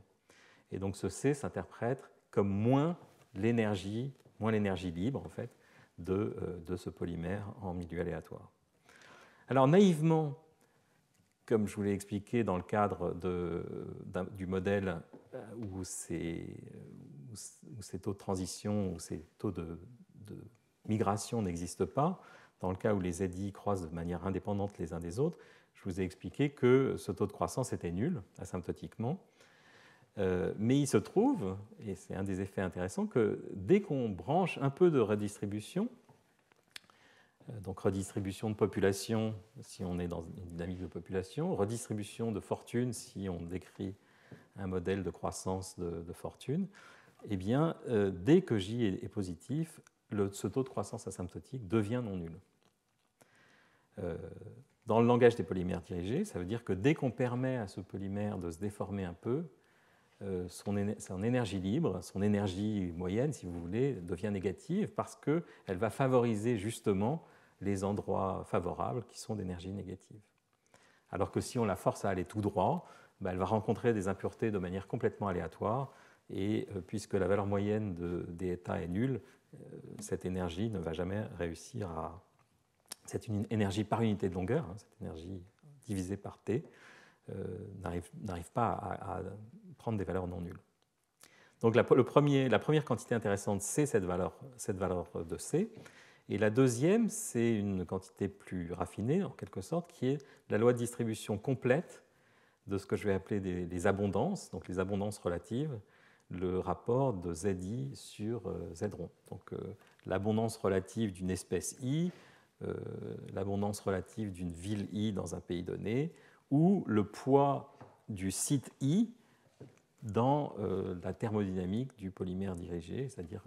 Et donc ce C s'interprète comme moins l'énergie, moins l'énergie libre en fait, de, euh, de, ce polymère en milieu aléatoire. Alors naïvement, comme je vous l'ai expliqué dans le cadre du modèle euh, où ces, taux de transition, où ces taux de, migration n'existent pas, dans le cas où les ZI croisent de manière indépendante les uns des autres, je vous ai expliqué que ce taux de croissance était nul, asymptotiquement. Euh, mais il se trouve, et c'est un des effets intéressants, que dès qu'on branche un peu de redistribution, euh, donc redistribution de population si on est dans une dynamique de population, redistribution de fortune si on décrit un modèle de croissance de, fortune, eh bien, euh, dès que J est, positif, ce taux de croissance asymptotique devient non nul. Euh, dans le langage des polymères dirigés, ça veut dire que dès qu'on permet à ce polymère de se déformer un peu, son, son, énergie libre, son énergie moyenne, si vous voulez, devient négative parce qu'elle va favoriser justement les endroits favorables qui sont d'énergie négative. Alors que si on la force à aller tout droit, bah, elle va rencontrer des impuretés de manière complètement aléatoire, et euh, puisque la valeur moyenne de, des états est nulle, euh, cette énergie ne va jamais réussir à... C'est une énergie par unité de longueur, hein, cette énergie divisée par t, euh, n'arrive pas à, prendre des valeurs non nulles. Donc la, la première quantité intéressante, c'est cette valeur, cette valeur de c. Et la deuxième, c'est une quantité plus raffinée, en quelque sorte, qui est la loi de distribution complète de ce que je vais appeler des, les abondances, donc les abondances relatives, le rapport de ZI sur euh, Z rond. Donc euh, l'abondance relative d'une espèce I, euh, l'abondance relative d'une ville I dans un pays donné, ou le poids du site I dans la thermodynamique du polymère dirigé, c'est-à-dire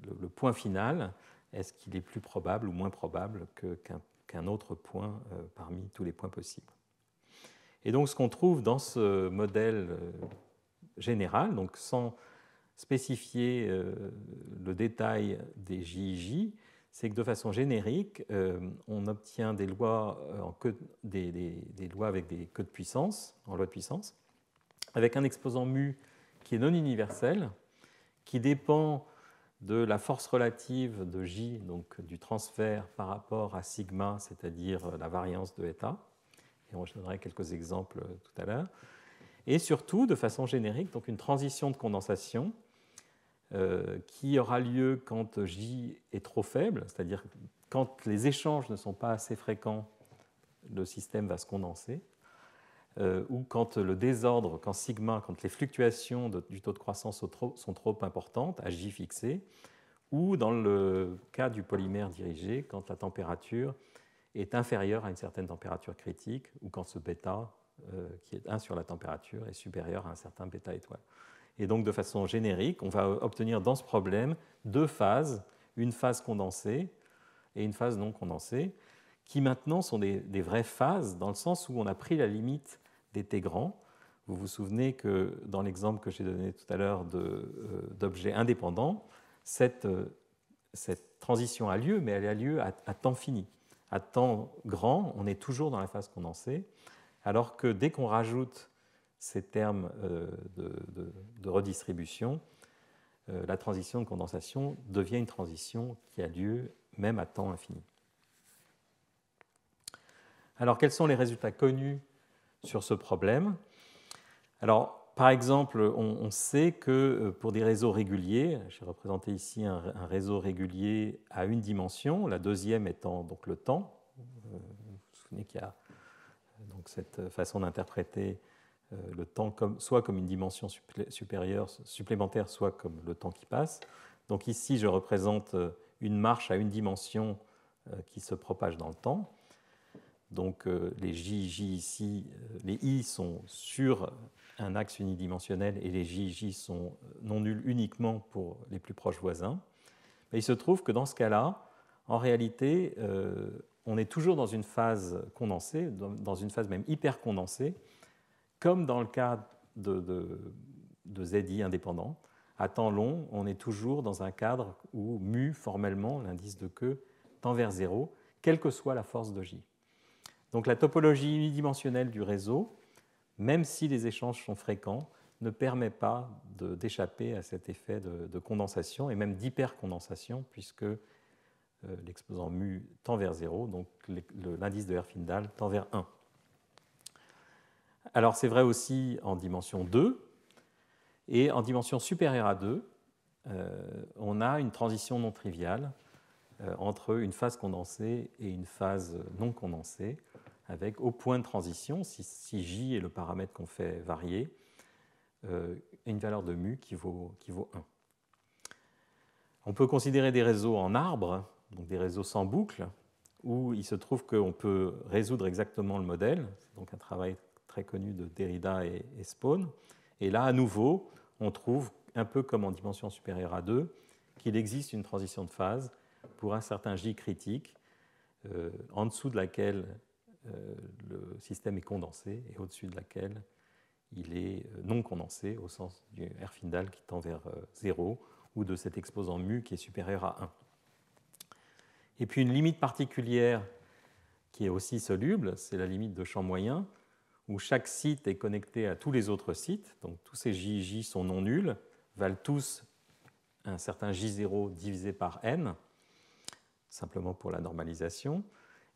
le, point final est-ce qu'il est plus probable ou moins probable qu'un autre point euh, parmi tous les points possibles Et donc ce qu'on trouve dans ce modèle euh, général, donc sans spécifier euh, le détail des JIJ, c'est que de façon générique, on obtient des lois, en des, lois avec des codes puissance, en loi de puissance, avec un exposant mu qui est non universel, qui dépend de la force relative de J, donc du transfert par rapport à sigma, c'est-à-dire la variance de eta. Et on donnerai quelques exemples euh, tout à l'heure. Et surtout, de façon générique, donc une transition de condensation euh, qui aura lieu quand J est trop faible, c'est-à-dire quand les échanges ne sont pas assez fréquents, le système va se condenser. Euh, ou quand le désordre, quand sigma, quand les fluctuations du taux de croissance sont trop, importantes, à J fixé, ou dans le cas du polymère dirigé, quand la température est inférieure à une certaine température critique, ou quand ce bêta, euh, qui est 1 sur la température, est supérieur à un certain bêta étoile. Et donc, de façon générique, on va obtenir dans ce problème deux phases, une phase condensée et une phase non condensée, qui maintenant sont des vraies phases, dans le sens où on a pris la limite d'été grand. Vous vous souvenez que dans l'exemple que j'ai donné tout à l'heure euh, d'objets indépendants, cette, euh, cette, transition a lieu, mais elle a lieu à, temps fini. À temps grand, on est toujours dans la phase condensée, alors que dès qu'on rajoute ces termes euh, de, redistribution, la transition de condensation devient une transition qui a lieu même à temps infini. Alors quels sont les résultats connus sur ce problème. Alors, par exemple, on, sait que euh, pour des réseaux réguliers, j'ai représenté ici un, réseau régulier à une dimension, la deuxième étant donc le temps. Euh, vous vous souvenez qu'il y a euh, donc cette façon d'interpréter le temps comme, soit comme une dimension supérieure, supplémentaire, soit comme le temps qui passe. Donc ici, je représente une marche à une dimension qui se propage dans le temps. Donc euh, les J, ici, euh, les I sont sur un axe unidimensionnel et les J, J sont euh, non nuls uniquement pour les plus proches voisins. Mais il se trouve que dans ce cas-là, en réalité, on est toujours dans une phase condensée, dans une phase même hyper condensée, comme dans le cas de, de, de ZI indépendant. À temps long, on est toujours dans un cadre où mu, formellement, l'indice de queue, tend vers zéro, quelle que soit la force de J. Donc la topologie unidimensionnelle du réseau, même si les échanges sont fréquents, ne permet pas d'échapper à cet effet de, condensation et même d'hypercondensation, puisque euh, l'exposant mu tend vers 0, donc l'indice de Herfindahl tend vers 1. Alors c'est vrai aussi en dimension 2, et en dimension supérieure à 2, euh, on a une transition non triviale euh, entre une phase condensée et une phase non condensée, avec au point de transition, si, si J est le paramètre qu'on fait varier, euh, une valeur de mu qui vaut, qui vaut 1. On peut considérer des réseaux en arbre, donc des réseaux sans boucle, où il se trouve qu'on peut résoudre exactement le modèle, c'est donc un travail très connu de Derrida et, et Et là, à nouveau, on trouve, un peu comme en dimension supérieure à 2, qu'il existe une transition de phase pour un certain J critique, euh, en dessous de laquelle euh, le système est condensé et au-dessus de laquelle il est euh, non condensé, au sens du R findal qui tend vers 0 ou de cet exposant mu qui est supérieur à 1. Et puis une limite particulière qui est aussi soluble, c'est la limite de champ moyen, où chaque site est connecté à tous les autres sites, donc tous ces JJ sont non nuls, valent tous un certain J0 divisé par n, simplement pour la normalisation.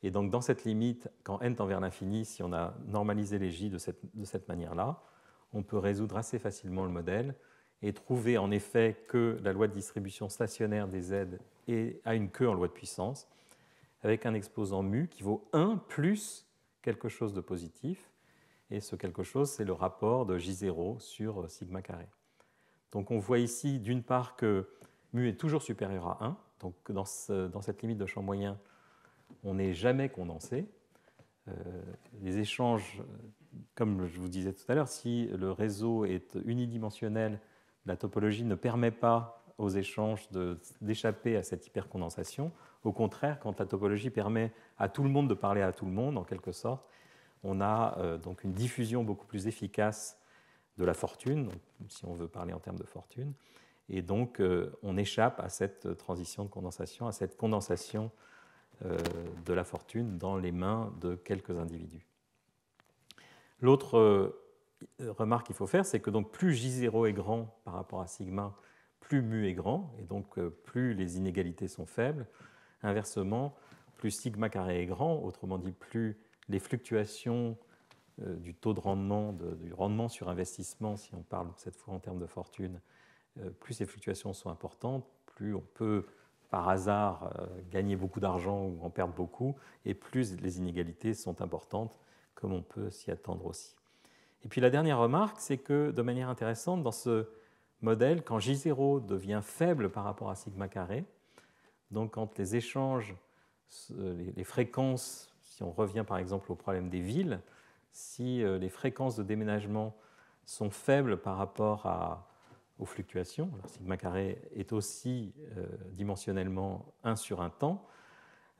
Et donc dans cette limite, quand n tend vers l'infini, si on a normalisé les j de cette, manière-là, on peut résoudre assez facilement le modèle et trouver en effet que la loi de distribution stationnaire des z est, a une queue en loi de puissance, avec un exposant mu qui vaut 1 plus quelque chose de positif. Et ce quelque chose, c'est le rapport de J0 sur sigma carré. Donc on voit ici d'une part que mu est toujours supérieur à 1, donc dans, cette limite de champ moyen, on n'est jamais condensé. Euh, les échanges, comme je vous disais tout à l'heure, si le réseau est unidimensionnel, la topologie ne permet pas aux échanges d'échapper à cette hypercondensation. Au contraire, quand la topologie permet à tout le monde de parler à tout le monde, en quelque sorte, on a euh, donc une diffusion beaucoup plus efficace de la fortune, si on veut parler en termes de fortune, et donc, euh, on échappe à cette transition de condensation, à cette condensation euh, de la fortune dans les mains de quelques individus. L'autre euh, remarque qu'il faut faire, c'est que donc, plus J0 est grand par rapport à sigma, plus mu est grand, et donc plus les inégalités sont faibles. Inversement, plus sigma carré est grand, autrement dit, plus les fluctuations du taux de rendement, du rendement sur investissement, si on parle cette fois en termes de fortune, euh, plus ces fluctuations sont importantes, plus on peut par hasard euh, gagner beaucoup d'argent ou en perdre beaucoup, et plus les inégalités sont importantes, comme on peut s'y attendre aussi. Et puis la dernière remarque, c'est que de manière intéressante, dans ce modèle, quand J0 devient faible par rapport à sigma carré, donc quand les échanges, euh, les fréquences, si on revient par exemple au problème des villes, si les fréquences de déménagement sont faibles par rapport à aux fluctuations. Alors, sigma carré est aussi euh, dimensionnellement 1 sur un temps.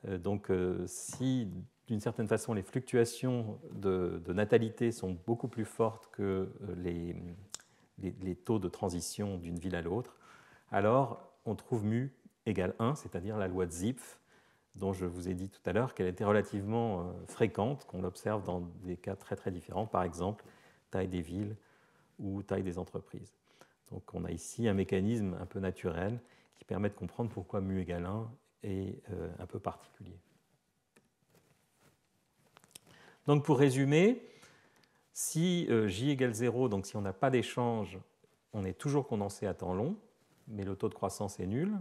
Euh, donc euh, si d'une certaine façon les fluctuations de, natalité sont beaucoup plus fortes que les, les, taux de transition d'une ville à l'autre, alors on trouve mu égale 1, c'est-à-dire la loi de Zipf, dont je vous ai dit tout à l'heure qu'elle était relativement fréquente, qu'on l'observe dans des cas très très différents, par exemple taille des villes ou taille des entreprises. Donc on a ici un mécanisme un peu naturel qui permet de comprendre pourquoi mu égale 1 est euh, un peu particulier. Donc pour résumer, si euh, j égale 0, donc si on n'a pas d'échange, on est toujours condensé à temps long, mais le taux de croissance est nul.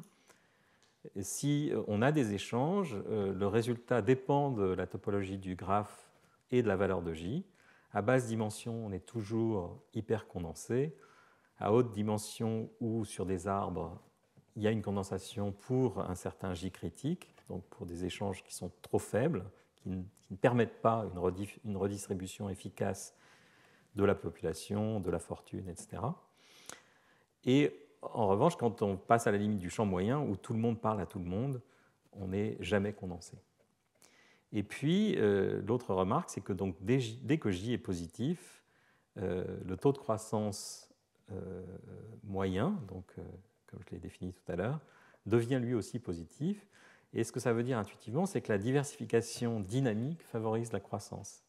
si euh, on a des échanges, le résultat dépend de la topologie du graphe et de la valeur de j. À basse dimension, on est toujours hyper condensé à haute dimension ou sur des arbres, il y a une condensation pour un certain J critique, donc pour des échanges qui sont trop faibles, qui ne, permettent pas une, redistribution efficace de la population, de la fortune, etc. Et en revanche, quand on passe à la limite du champ moyen, où tout le monde parle à tout le monde, on n'est jamais condensé. Et puis, euh, l'autre remarque, c'est que donc, dès, que J est positif, euh, le taux de croissance euh, moyen, donc euh, comme je l'ai défini tout à l'heure, devient lui aussi positif. Et ce que ça veut dire intuitivement, c'est que la diversification dynamique favorise la croissance.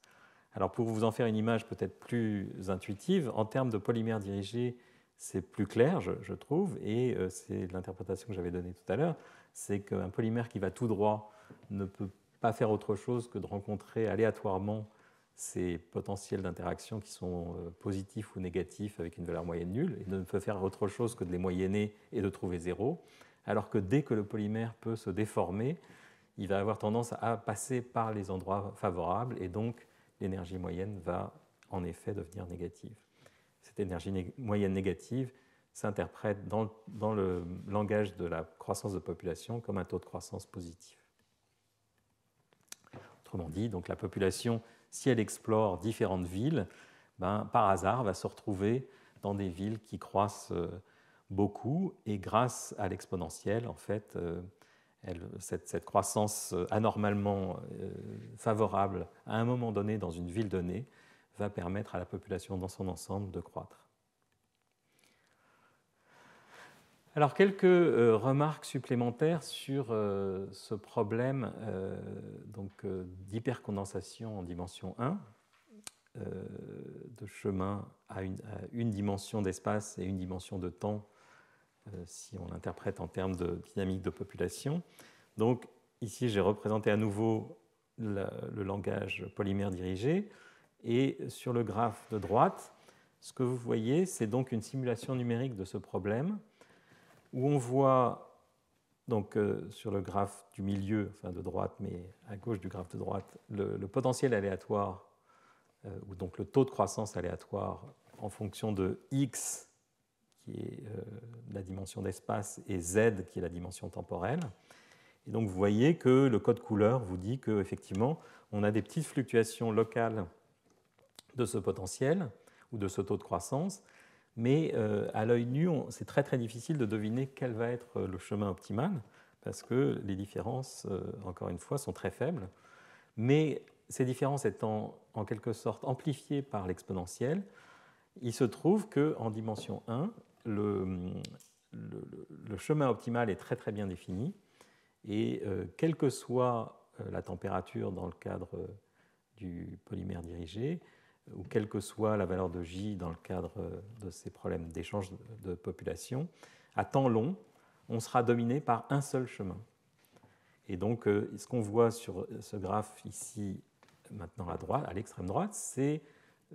Alors pour vous en faire une image peut-être plus intuitive, en termes de polymères dirigés, c'est plus clair, je, trouve, et euh, c'est l'interprétation que j'avais donnée tout à l'heure, c'est qu'un polymère qui va tout droit ne peut pas faire autre chose que de rencontrer aléatoirement ces potentiels d'interaction qui sont euh, positifs ou négatifs avec une valeur moyenne nulle et ne peut faire autre chose que de les moyenner et de trouver zéro. Alors que dès que le polymère peut se déformer, il va avoir tendance à passer par les endroits favorables et donc l'énergie moyenne va en effet devenir négative. Cette énergie moyenne négative s'interprète dans, dans le langage de la croissance de population comme un taux de croissance positif. Autrement dit, donc la population si elle explore différentes villes, ben, par hasard va se retrouver dans des villes qui croissent euh, beaucoup et grâce à l'exponentiel, en fait, euh, cette, croissance euh, anormalement favorable à un moment donné dans une ville donnée va permettre à la population dans son ensemble de croître. Alors, quelques euh, remarques supplémentaires sur euh, ce problème euh, donc d'hypercondensation en dimension 1, de chemin à une, dimension d'espace et une dimension de temps, si on l'interprète en termes de dynamique de population. Donc, ici, j'ai représenté à nouveau le langage polymère dirigé. Et sur le graphe de droite, ce que vous voyez, c'est donc une simulation numérique de ce problème où on voit donc euh, sur le graphe du milieu, enfin de droite, mais à gauche du graphe de droite, le, potentiel aléatoire, euh, ou donc le taux de croissance aléatoire en fonction de x, qui est euh, la dimension d'espace, et z, qui est la dimension temporelle. Et donc vous voyez que le code couleur vous dit qu'effectivement, on a des petites fluctuations locales de ce potentiel ou de ce taux de croissance, mais euh, à l'œil nu, c'est très très difficile de deviner quel va être euh, le chemin optimal, parce que les différences, euh, encore une fois, sont très faibles. Mais ces différences étant en quelque sorte amplifiées par l'exponentielle, il se trouve qu'en dimension 1, le, chemin optimal est très très bien défini, et quelle que soit la température dans le cadre du polymère dirigé, euh, ou quelle que soit la valeur de J dans le cadre euh, de ces problèmes d'échange de population, à temps long, on sera dominé par un seul chemin. Et donc, euh, ce qu'on voit sur ce graphe ici, maintenant à droite, à l'extrême droite, c'est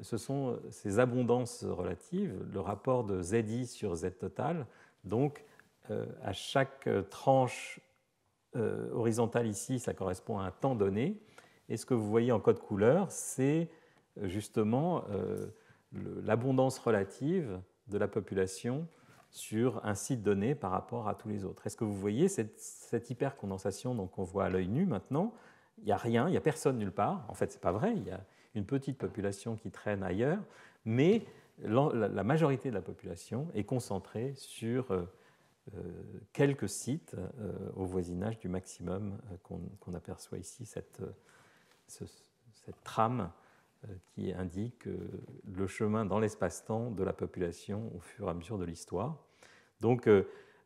ce sont ces abondances relatives, le rapport de ZI sur Z total. Donc, à chaque tranche horizontale ici, ça correspond à un temps donné. Et ce que vous voyez en code couleur, c'est justement euh, l'abondance relative de la population sur un site donné par rapport à tous les autres. Est-ce que vous voyez cette, hypercondensation qu'on voit à l'œil nu maintenant Il n'y a rien, il n'y a personne nulle part. En fait, ce n'est pas vrai, il y a une petite population qui traîne ailleurs, mais la, majorité de la population est concentrée sur euh, euh, quelques sites au voisinage du maximum qu'on aperçoit ici, cette trame qui indique euh, le chemin dans l'espace-temps de la population au fur et à mesure de l'histoire. Donc, euh,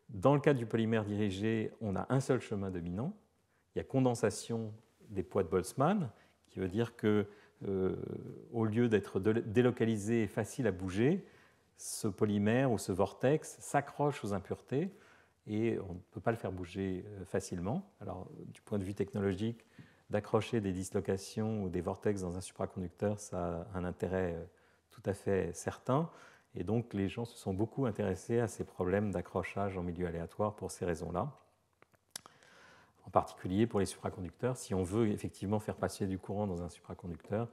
dans le cas du polymère dirigé, on a un seul chemin dominant. Il y a condensation des poids de Boltzmann, qui veut dire que, euh, au lieu d'être délocalisé et facile à bouger, ce polymère ou ce vortex s'accroche aux impuretés et on ne peut pas le faire bouger facilement. Alors, du point de vue technologique, d'accrocher des dislocations ou des vortex dans un supraconducteur, ça a un intérêt euh, tout à fait certain. Et donc les gens se sont beaucoup intéressés à ces problèmes d'accrochage en milieu aléatoire pour ces raisons-là. En particulier pour les supraconducteurs, si on veut effectivement faire passer du courant dans un supraconducteur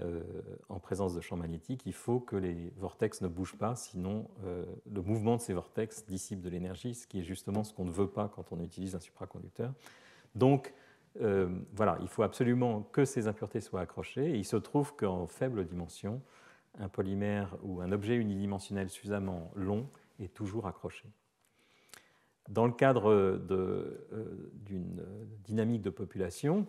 euh, en présence de champs magnétiques, il faut que les vortex ne bougent pas, sinon euh, le mouvement de ces vortex dissipe de l'énergie, ce qui est justement ce qu'on ne veut pas quand on utilise un supraconducteur. Donc euh, voilà, il faut absolument que ces impuretés soient accrochées. il se trouve qu'en faible dimension, un polymère ou un objet unidimensionnel suffisamment long est toujours accroché. Dans le cadre euh, d'une euh, dynamique de population,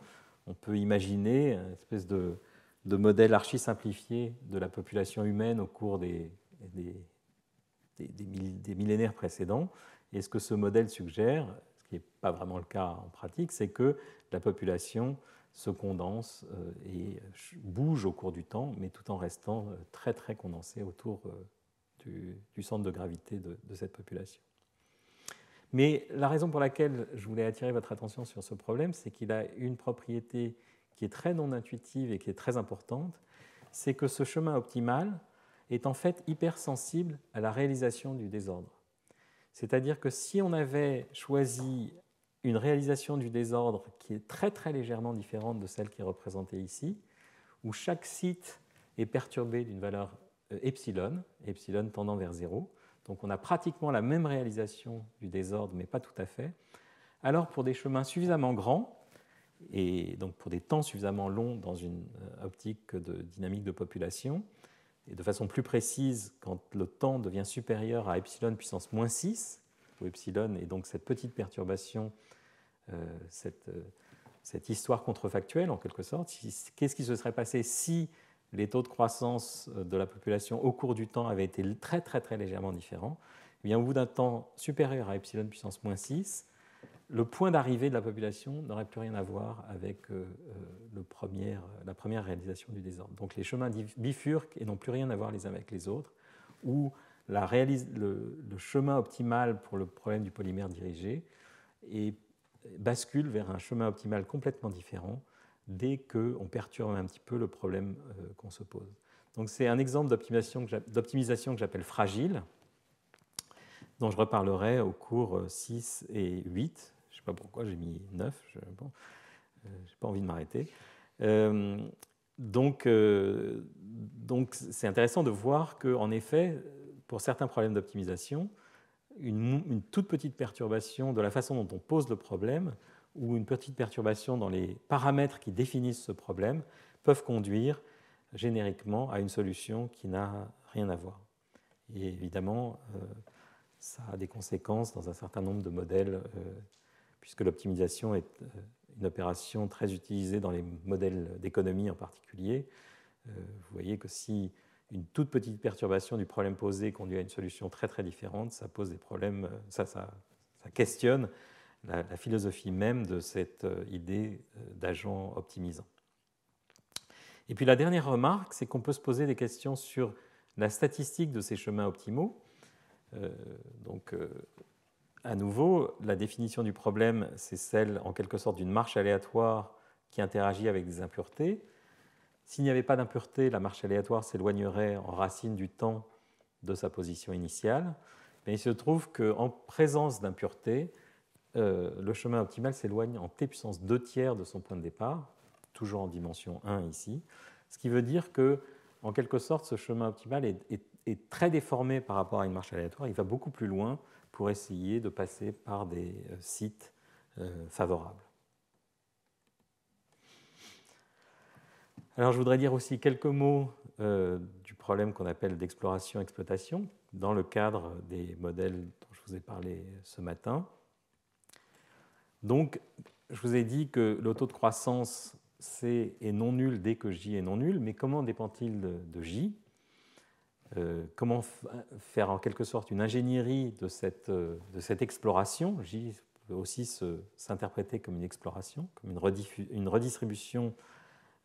on peut imaginer une espèce de, modèle archi-simplifié de la population humaine au cours des, des millénaires précédents. Et ce que ce modèle suggère, ce qui n'est pas vraiment le cas en pratique, c'est que la population se condense euh, et bouge au cours du temps, mais tout en restant euh, très très condensée autour euh, du, centre de gravité de, de cette population. Mais la raison pour laquelle je voulais attirer votre attention sur ce problème, c'est qu'il a une propriété qui est très non intuitive et qui est très importante, c'est que ce chemin optimal est en fait hypersensible à la réalisation du désordre. C'est-à-dire que si on avait choisi une réalisation du désordre qui est très très légèrement différente de celle qui est représentée ici, où chaque site est perturbé d'une valeur euh, epsilon, epsilon tendant vers 0. Donc on a pratiquement la même réalisation du désordre, mais pas tout à fait. Alors pour des chemins suffisamment grands, et donc pour des temps suffisamment longs dans une euh, optique de dynamique de population, et de façon plus précise quand le temps devient supérieur à epsilon puissance moins 6, ou epsilon, et donc cette petite perturbation, euh, cette, euh, cette, histoire contrefactuelle en quelque sorte, qu'est-ce qui se serait passé si les taux de croissance euh, de la population au cours du temps avaient été très très très légèrement différents eh bien, Au bout d'un temps supérieur à epsilon puissance moins 6, le point d'arrivée de la population n'aurait plus rien à voir avec le premier, la première réalisation du désordre. Donc les chemins bifurquent et n'ont plus rien à voir les uns avec les autres, ou réalise, le, chemin optimal pour le problème du polymère dirigé et bascule vers un chemin optimal complètement différent dès qu'on perturbe un petit peu le problème euh, qu'on se pose. Donc c'est un exemple d'optimisation que j'appelle fragile, dont je reparlerai au cours 6 euh, et 8. Je ne sais pas pourquoi j'ai mis 9, je n'ai euh, pas envie de m'arrêter. Euh, donc, c'est intéressant de voir qu'en effet, pour certains problèmes d'optimisation, une, toute petite perturbation de la façon dont on pose le problème ou une petite perturbation dans les paramètres qui définissent ce problème peuvent conduire génériquement à une solution qui n'a rien à voir. Et évidemment, euh, ça a des conséquences dans un certain nombre de modèles, euh, puisque l'optimisation est euh, une opération très utilisée dans les modèles d'économie en particulier. vous voyez que si une toute petite perturbation du problème posé conduit à une solution très très différente, ça pose des problèmes, euh, ça, questionne la, philosophie même de cette euh, idée euh, d'agent optimisant. Et puis la dernière remarque, c'est qu'on peut se poser des questions sur la statistique de ces chemins optimaux. donc, à nouveau, la définition du problème, c'est celle en quelque sorte d'une marche aléatoire qui interagit avec des impuretés. S'il n'y avait pas d'impureté, la marche aléatoire s'éloignerait en racine du temps de sa position initiale. Mais il se trouve qu'en présence d'impureté, euh, le chemin optimal s'éloigne en t puissance 2 tiers de son point de départ, toujours en dimension 1 ici, ce qui veut dire que, en quelque sorte, ce chemin optimal est, très déformé par rapport à une marche aléatoire, il va beaucoup plus loin pour essayer de passer par des euh, sites euh, favorables. Alors je voudrais dire aussi quelques mots euh, du problème qu'on appelle d'exploration-exploitation dans le cadre des modèles dont je vous ai parlé ce matin. Donc je vous ai dit que le taux de croissance C est non nul dès que J est non nul, mais comment dépend-il de, J euh, Comment faire en quelque sorte une ingénierie de cette, euh, de cette exploration J peut aussi s'interpréter comme une exploration, comme une, une redistribution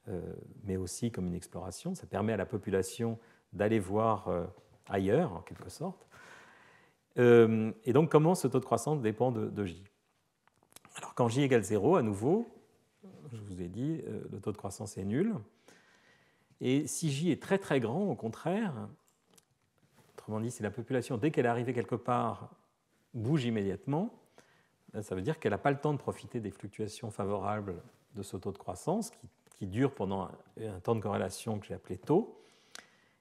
euh, mais aussi comme une exploration. Ça permet à la population d'aller voir euh, ailleurs, en quelque sorte. Euh, et donc, comment ce taux de croissance dépend de, J Alors, quand J égale 0, à nouveau, je vous ai dit, le taux de croissance est nul. Et si J est très très grand, au contraire, autrement dit, si la population, dès qu'elle est arrivée quelque part, bouge immédiatement, ben, ça veut dire qu'elle n'a pas le temps de profiter des fluctuations favorables de ce taux de croissance qui qui dure pendant un temps de corrélation que j'ai appelé taux.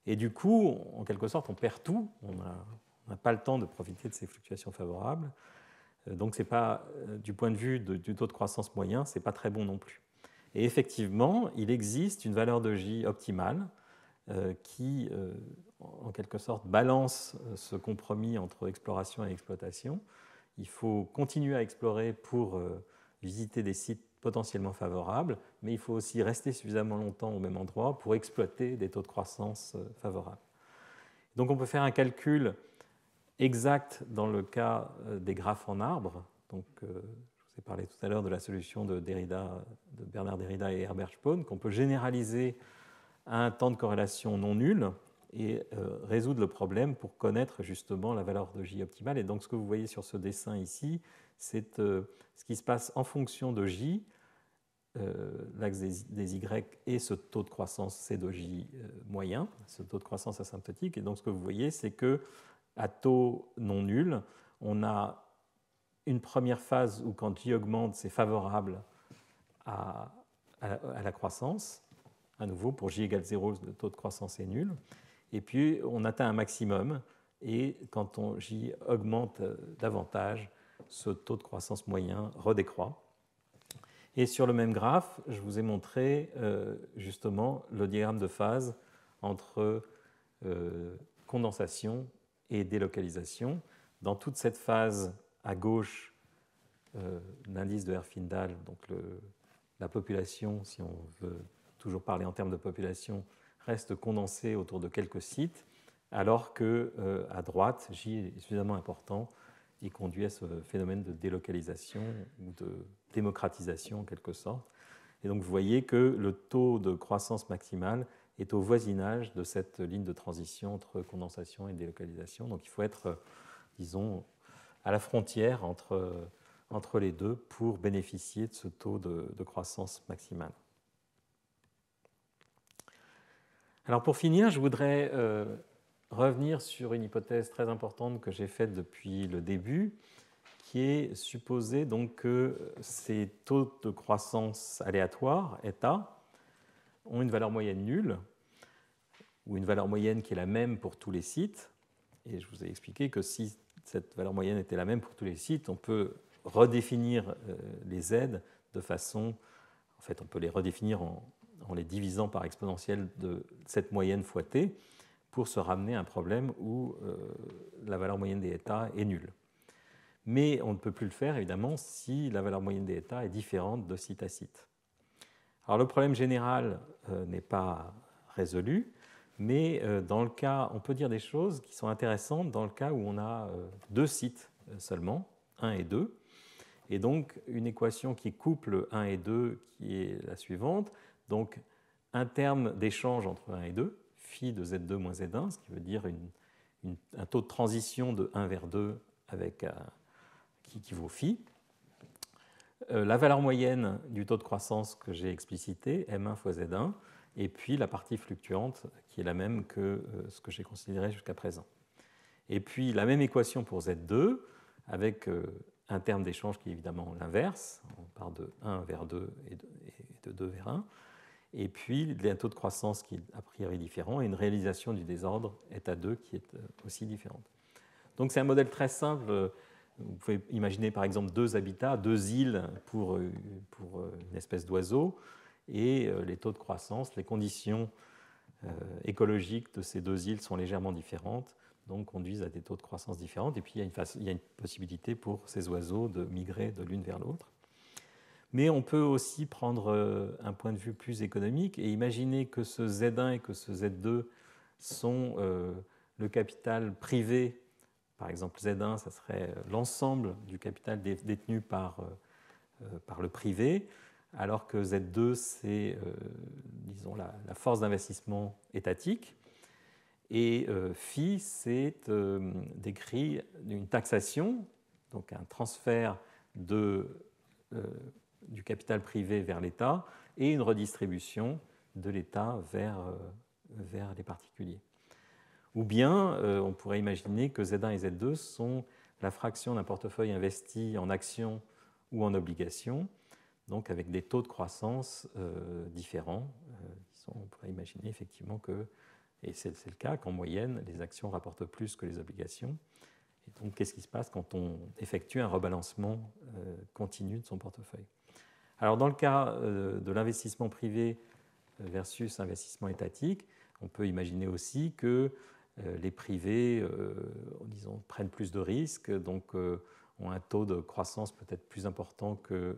Et du coup, en quelque sorte, on perd tout. On n'a pas le temps de profiter de ces fluctuations favorables. Euh, donc, c'est pas, euh, du point de vue du taux de croissance moyen, c'est pas très bon non plus. Et effectivement, il existe une valeur de J optimale euh, qui, en quelque sorte, balance ce compromis entre exploration et exploitation. Il faut continuer à explorer pour visiter des sites potentiellement favorable, mais il faut aussi rester suffisamment longtemps au même endroit pour exploiter des taux de croissance euh, favorables. Donc on peut faire un calcul exact dans le cas euh, des graphes en arbre. Donc, euh, je vous ai parlé tout à l'heure de la solution de, Derrida, de Bernard Derrida et Herbert Spohn, qu'on peut généraliser à un temps de corrélation non nul et euh, résoudre le problème pour connaître justement la valeur de J optimale. Et donc ce que vous voyez sur ce dessin ici, c'est euh, ce qui se passe en fonction de J, euh, l'axe des, Y et ce taux de croissance C de J moyen, ce taux de croissance asymptotique. Et donc ce que vous voyez, c'est que à taux non nul, on a une première phase où quand J augmente, c'est favorable à, à la croissance. À nouveau, pour J égale 0, le taux de croissance est nul et puis on atteint un maximum, et quand on y augmente euh, davantage, ce taux de croissance moyen redécroît. Et sur le même graphe, je vous ai montré euh, justement le diagramme de phase entre euh, condensation et délocalisation. Dans toute cette phase à gauche, euh, l'indice de Herfindahl, donc la population, si on veut toujours parler en termes de population, reste condensé autour de quelques sites, alors que euh, à droite, J est suffisamment important, il conduit à ce phénomène de délocalisation ou de démocratisation en quelque sorte. Et donc vous voyez que le taux de croissance maximale est au voisinage de cette ligne de transition entre condensation et délocalisation. Donc il faut être, euh, disons, à la frontière entre, euh, entre les deux pour bénéficier de ce taux de, de croissance maximale. Alors pour finir, je voudrais euh, revenir sur une hypothèse très importante que j'ai faite depuis le début, qui est supposer donc que ces taux de croissance aléatoires, eta, ont une valeur moyenne nulle, ou une valeur moyenne qui est la même pour tous les sites. Et je vous ai expliqué que si cette valeur moyenne était la même pour tous les sites, on peut redéfinir euh, les aides de façon, en fait, on peut les redéfinir en, en les divisant par exponentielle de cette moyenne fois t pour se ramener à un problème où euh, la valeur moyenne des états est nulle. Mais on ne peut plus le faire, évidemment, si la valeur moyenne des états est différente de site à site. Alors le problème général euh, n'est pas résolu, mais euh, dans le cas, on peut dire des choses qui sont intéressantes dans le cas où on a deux sites seulement, 1 et 2. Et donc une équation qui couple 1 et 2, qui est la suivante, donc un terme d'échange entre 1 et 2, phi de z2 moins z1, ce qui veut dire un taux de transition de 1 vers 2 avec, euh, qui, vaut phi. Euh, la valeur moyenne du taux de croissance que j'ai explicité, m1 fois z1, et puis la partie fluctuante qui est la même que euh, ce que j'ai considéré jusqu'à présent. Et puis la même équation pour z2 avec un terme d'échange qui est évidemment l'inverse, on part de 1 vers 2 et de 2 vers 1, et puis un taux de croissance qui est a priori différent, et une réalisation du désordre est à 2 qui est euh, aussi différente. Donc c'est un modèle très simple. Vous pouvez imaginer par exemple deux habitats, deux îles pour, euh, pour euh, une espèce d'oiseau, et les taux de croissance, les conditions écologiques de ces deux îles sont légèrement différentes, donc conduisent à des taux de croissance différents, et puis il y a une possibilité pour ces oiseaux de migrer de l'une vers l'autre. Mais on peut aussi prendre euh, un point de vue plus économique et imaginer que ce Z1 et que ce Z2 sont euh, le capital privé. Par exemple, Z1, ça serait euh, l'ensemble du capital détenu par, par le privé, alors que Z2, c'est, disons, la, force d'investissement étatique. Et phi, c'est décrit d'une taxation, donc un transfert de du capital privé vers l'État et une redistribution de l'État vers, euh, vers les particuliers. Ou bien euh, on pourrait imaginer que Z1 et Z2 sont la fraction d'un portefeuille investi en actions ou en obligations, donc avec des taux de croissance euh, différents. on pourrait imaginer effectivement que, et c'est le cas, qu'en moyenne, les actions rapportent plus que les obligations. Et donc, qu'est-ce qui se passe quand on effectue un rebalancement continu de son portefeuille alors dans le cas euh, de l'investissement privé euh, versus investissement étatique, on peut imaginer aussi que euh, les privés prennent plus de risques, donc ont un taux de croissance peut-être plus important que,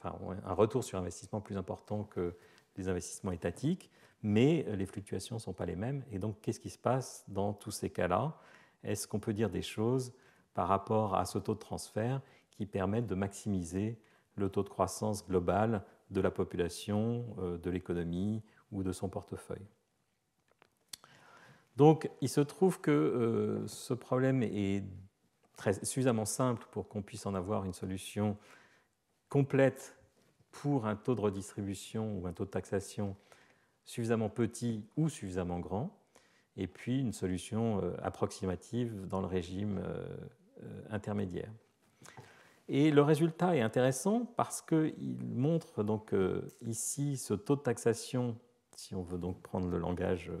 enfin, un retour sur investissement plus important que les investissements étatiques, mais les fluctuations ne sont pas les mêmes. Et donc, qu'est-ce qui se passe dans tous ces cas-là Est-ce qu'on peut dire des choses par rapport à ce taux de transfert qui permettent de maximiser le taux de croissance global de la population, euh, de l'économie ou de son portefeuille. Donc il se trouve que euh, ce problème est suffisamment simple pour qu'on puisse en avoir une solution complète pour un taux de redistribution ou un taux de taxation suffisamment petit ou suffisamment grand, et puis une solution euh, approximative dans le régime intermédiaire. Et le résultat est intéressant parce qu'il montre donc euh, ici ce taux de taxation, si on veut donc prendre le langage euh,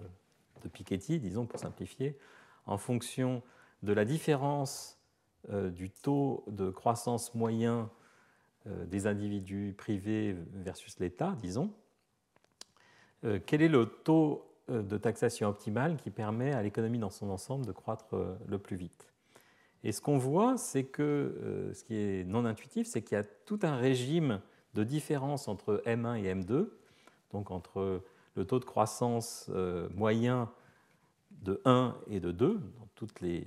de Piketty, disons pour simplifier, en fonction de la différence euh, du taux de croissance moyen des individus privés versus l'État, disons, quel est le taux de taxation optimal qui permet à l'économie dans son ensemble de croître le plus vite. Et ce qu'on voit, c'est que euh, ce qui est non intuitif, c'est qu'il y a tout un régime de différence entre M1 et M2, donc entre le taux de croissance euh, moyen de 1 et de 2, dans tous les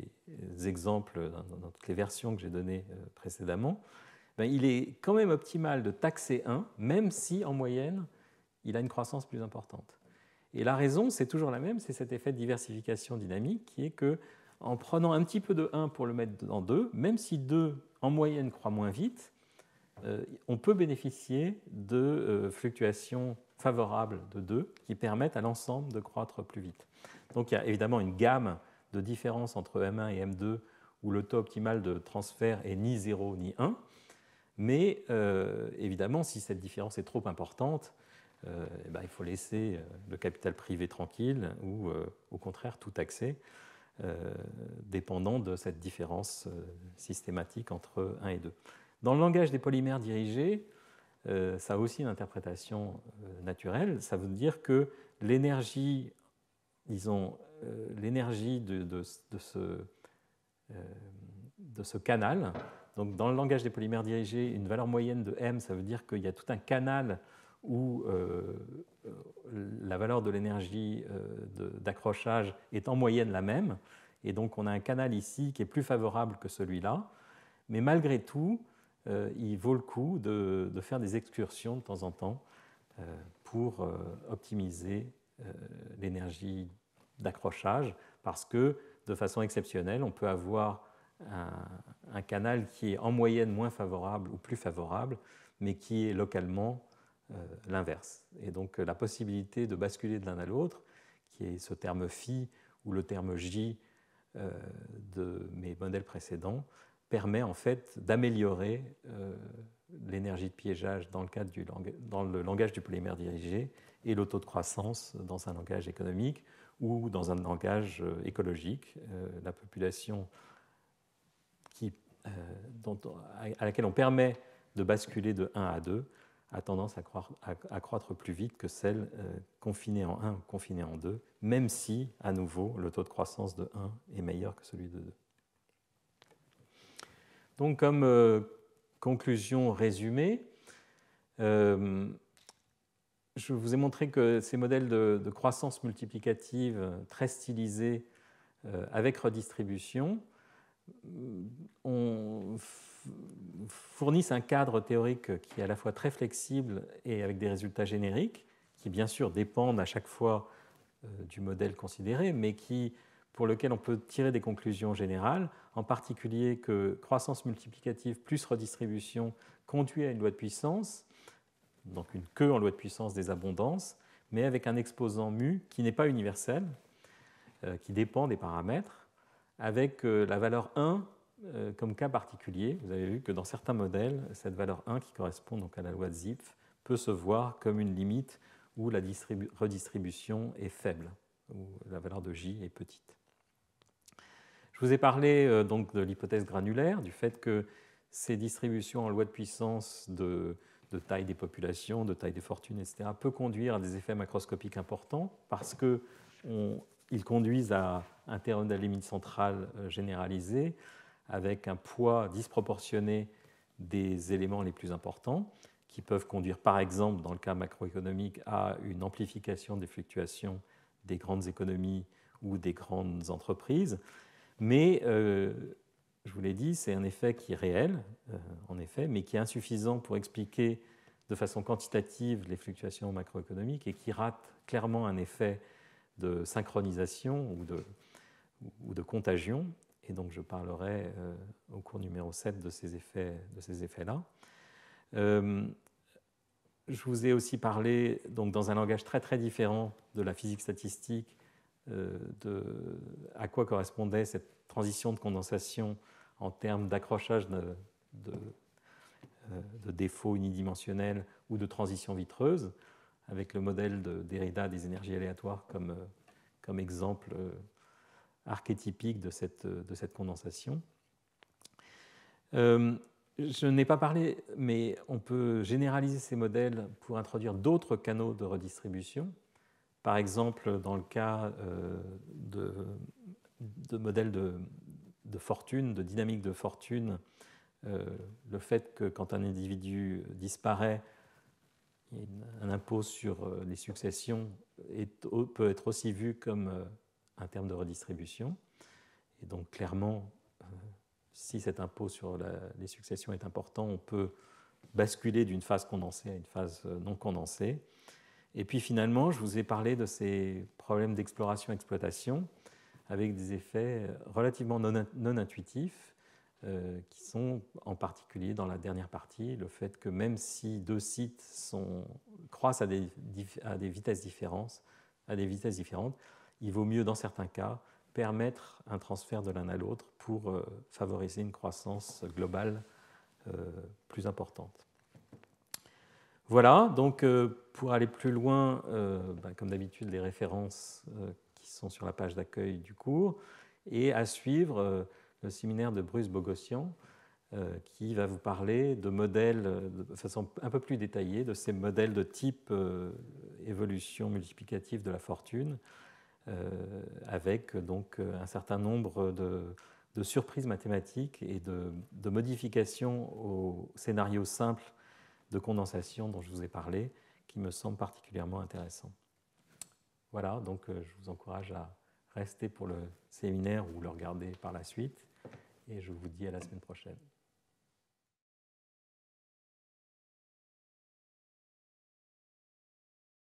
exemples, dans, toutes les versions que j'ai données euh, précédemment, ben, il est quand même optimal de taxer 1, même si en moyenne, il a une croissance plus importante. Et la raison, c'est toujours la même, c'est cet effet de diversification dynamique qui est que en prenant un petit peu de 1 pour le mettre dans 2, même si 2 en moyenne croît moins vite, euh, on peut bénéficier de euh, fluctuations favorables de 2 qui permettent à l'ensemble de croître plus vite. Donc il y a évidemment une gamme de différences entre M1 et M2 où le taux optimal de transfert est ni 0 ni 1, mais euh, évidemment si cette différence est trop importante, eh ben, il faut laisser le capital privé tranquille ou au contraire tout taxer. Euh, dépendant de cette différence euh, systématique entre 1 et 2. Dans le langage des polymères dirigés, euh, ça a aussi une interprétation naturelle. Ça veut dire que l'énergie, disons, l'énergie de, ce, de, ce, canal, donc dans le langage des polymères dirigés, une valeur moyenne de m, ça veut dire qu'il y a tout un canal où euh, euh, la valeur de l'énergie euh, d'accrochage est en moyenne la même, et donc on a un canal ici qui est plus favorable que celui-là, mais malgré tout, il vaut le coup de, faire des excursions de temps en temps pour optimiser l'énergie d'accrochage, parce que de façon exceptionnelle, on peut avoir un, canal qui est en moyenne moins favorable ou plus favorable, mais qui est localement euh, l'inverse. Et donc euh, la possibilité de basculer de l'un à l'autre, qui est ce terme phi ou le terme j euh, de mes modèles précédents, permet en fait d'améliorer l'énergie de piégeage dans le, cadre du langage, dans le langage du polymère dirigé et le taux de croissance dans un langage économique ou dans un langage écologique. la population qui, à laquelle on permet de basculer de 1 à 2 a tendance à, croître plus vite que celle euh, confinée en 1 ou confinée en 2, même si, à nouveau, le taux de croissance de 1 est meilleur que celui de 2. Donc, comme euh, conclusion résumée, euh, je vous ai montré que ces modèles de, de croissance multiplicative très stylisés avec redistribution ont fournissent un cadre théorique qui est à la fois très flexible et avec des résultats génériques, qui bien sûr dépendent à chaque fois euh, du modèle considéré, mais qui, pour lequel on peut tirer des conclusions générales, en particulier que croissance multiplicative plus redistribution conduit à une loi de puissance, donc une queue en loi de puissance des abondances, mais avec un exposant mu qui n'est pas universel, euh, qui dépend des paramètres, avec euh, la valeur 1 euh, comme cas particulier, vous avez vu que dans certains modèles, cette valeur 1 qui correspond donc à la loi de Zipf peut se voir comme une limite où la redistribution est faible, où la valeur de J est petite. Je vous ai parlé euh, donc de l'hypothèse granulaire, du fait que ces distributions en loi de puissance de, taille des populations, de taille des fortunes, etc., peut conduire à des effets macroscopiques importants parce qu'ils conduisent à un terme de la limite centrale euh, généralisé, avec un poids disproportionné des éléments les plus importants, qui peuvent conduire par exemple, dans le cas macroéconomique, à une amplification des fluctuations des grandes économies ou des grandes entreprises. Mais, euh, je vous l'ai dit, c'est un effet qui est réel, euh, en effet, mais qui est insuffisant pour expliquer de façon quantitative les fluctuations macroéconomiques et qui rate clairement un effet de synchronisation ou de contagion et donc je parlerai euh, au cours numéro 7 de ces effets-là. effets euh, je vous ai aussi parlé donc, dans un langage très très différent de la physique statistique, euh, de à quoi correspondait cette transition de condensation en termes d'accrochage de, défauts unidimensionnels ou de transition vitreuse, avec le modèle de Derrida des énergies aléatoires comme, comme exemple archétypique de cette, de cette condensation. Euh, je n'ai pas parlé, mais on peut généraliser ces modèles pour introduire d'autres canaux de redistribution. Par exemple, dans le cas euh, de, de, modèles de, fortune, de dynamique de fortune, euh, le fait que quand un individu disparaît, un impôt sur les successions peut être aussi vu comme un terme de redistribution. Et donc clairement, euh, si cet impôt sur les successions est important, on peut basculer d'une phase condensée à une phase euh, non condensée. Et puis finalement, je vous ai parlé de ces problèmes d'exploration-exploitation avec des effets euh, relativement non, intuitifs, qui sont en particulier dans la dernière partie le fait que même si deux sites sont, croissent à des vitesses différentes, à des vitesses différentes, il vaut mieux dans certains cas permettre un transfert de l'un à l'autre pour euh, favoriser une croissance globale euh, plus importante. Voilà, donc euh, pour aller plus loin, bah, comme d'habitude, les références qui sont sur la page d'accueil du cours, et à suivre le séminaire de Bruce Bogossian, qui va vous parler de modèles de façon un peu plus détaillée, de ces modèles de type évolution multiplicative de la fortune, euh, avec donc euh, un certain nombre de, surprises mathématiques et de, de, modifications au scénario simple de condensation dont je vous ai parlé, qui me semble particulièrement intéressant. Voilà, donc euh, je vous encourage à rester pour le séminaire ou le regarder par la suite, et je vous dis à la semaine prochaine.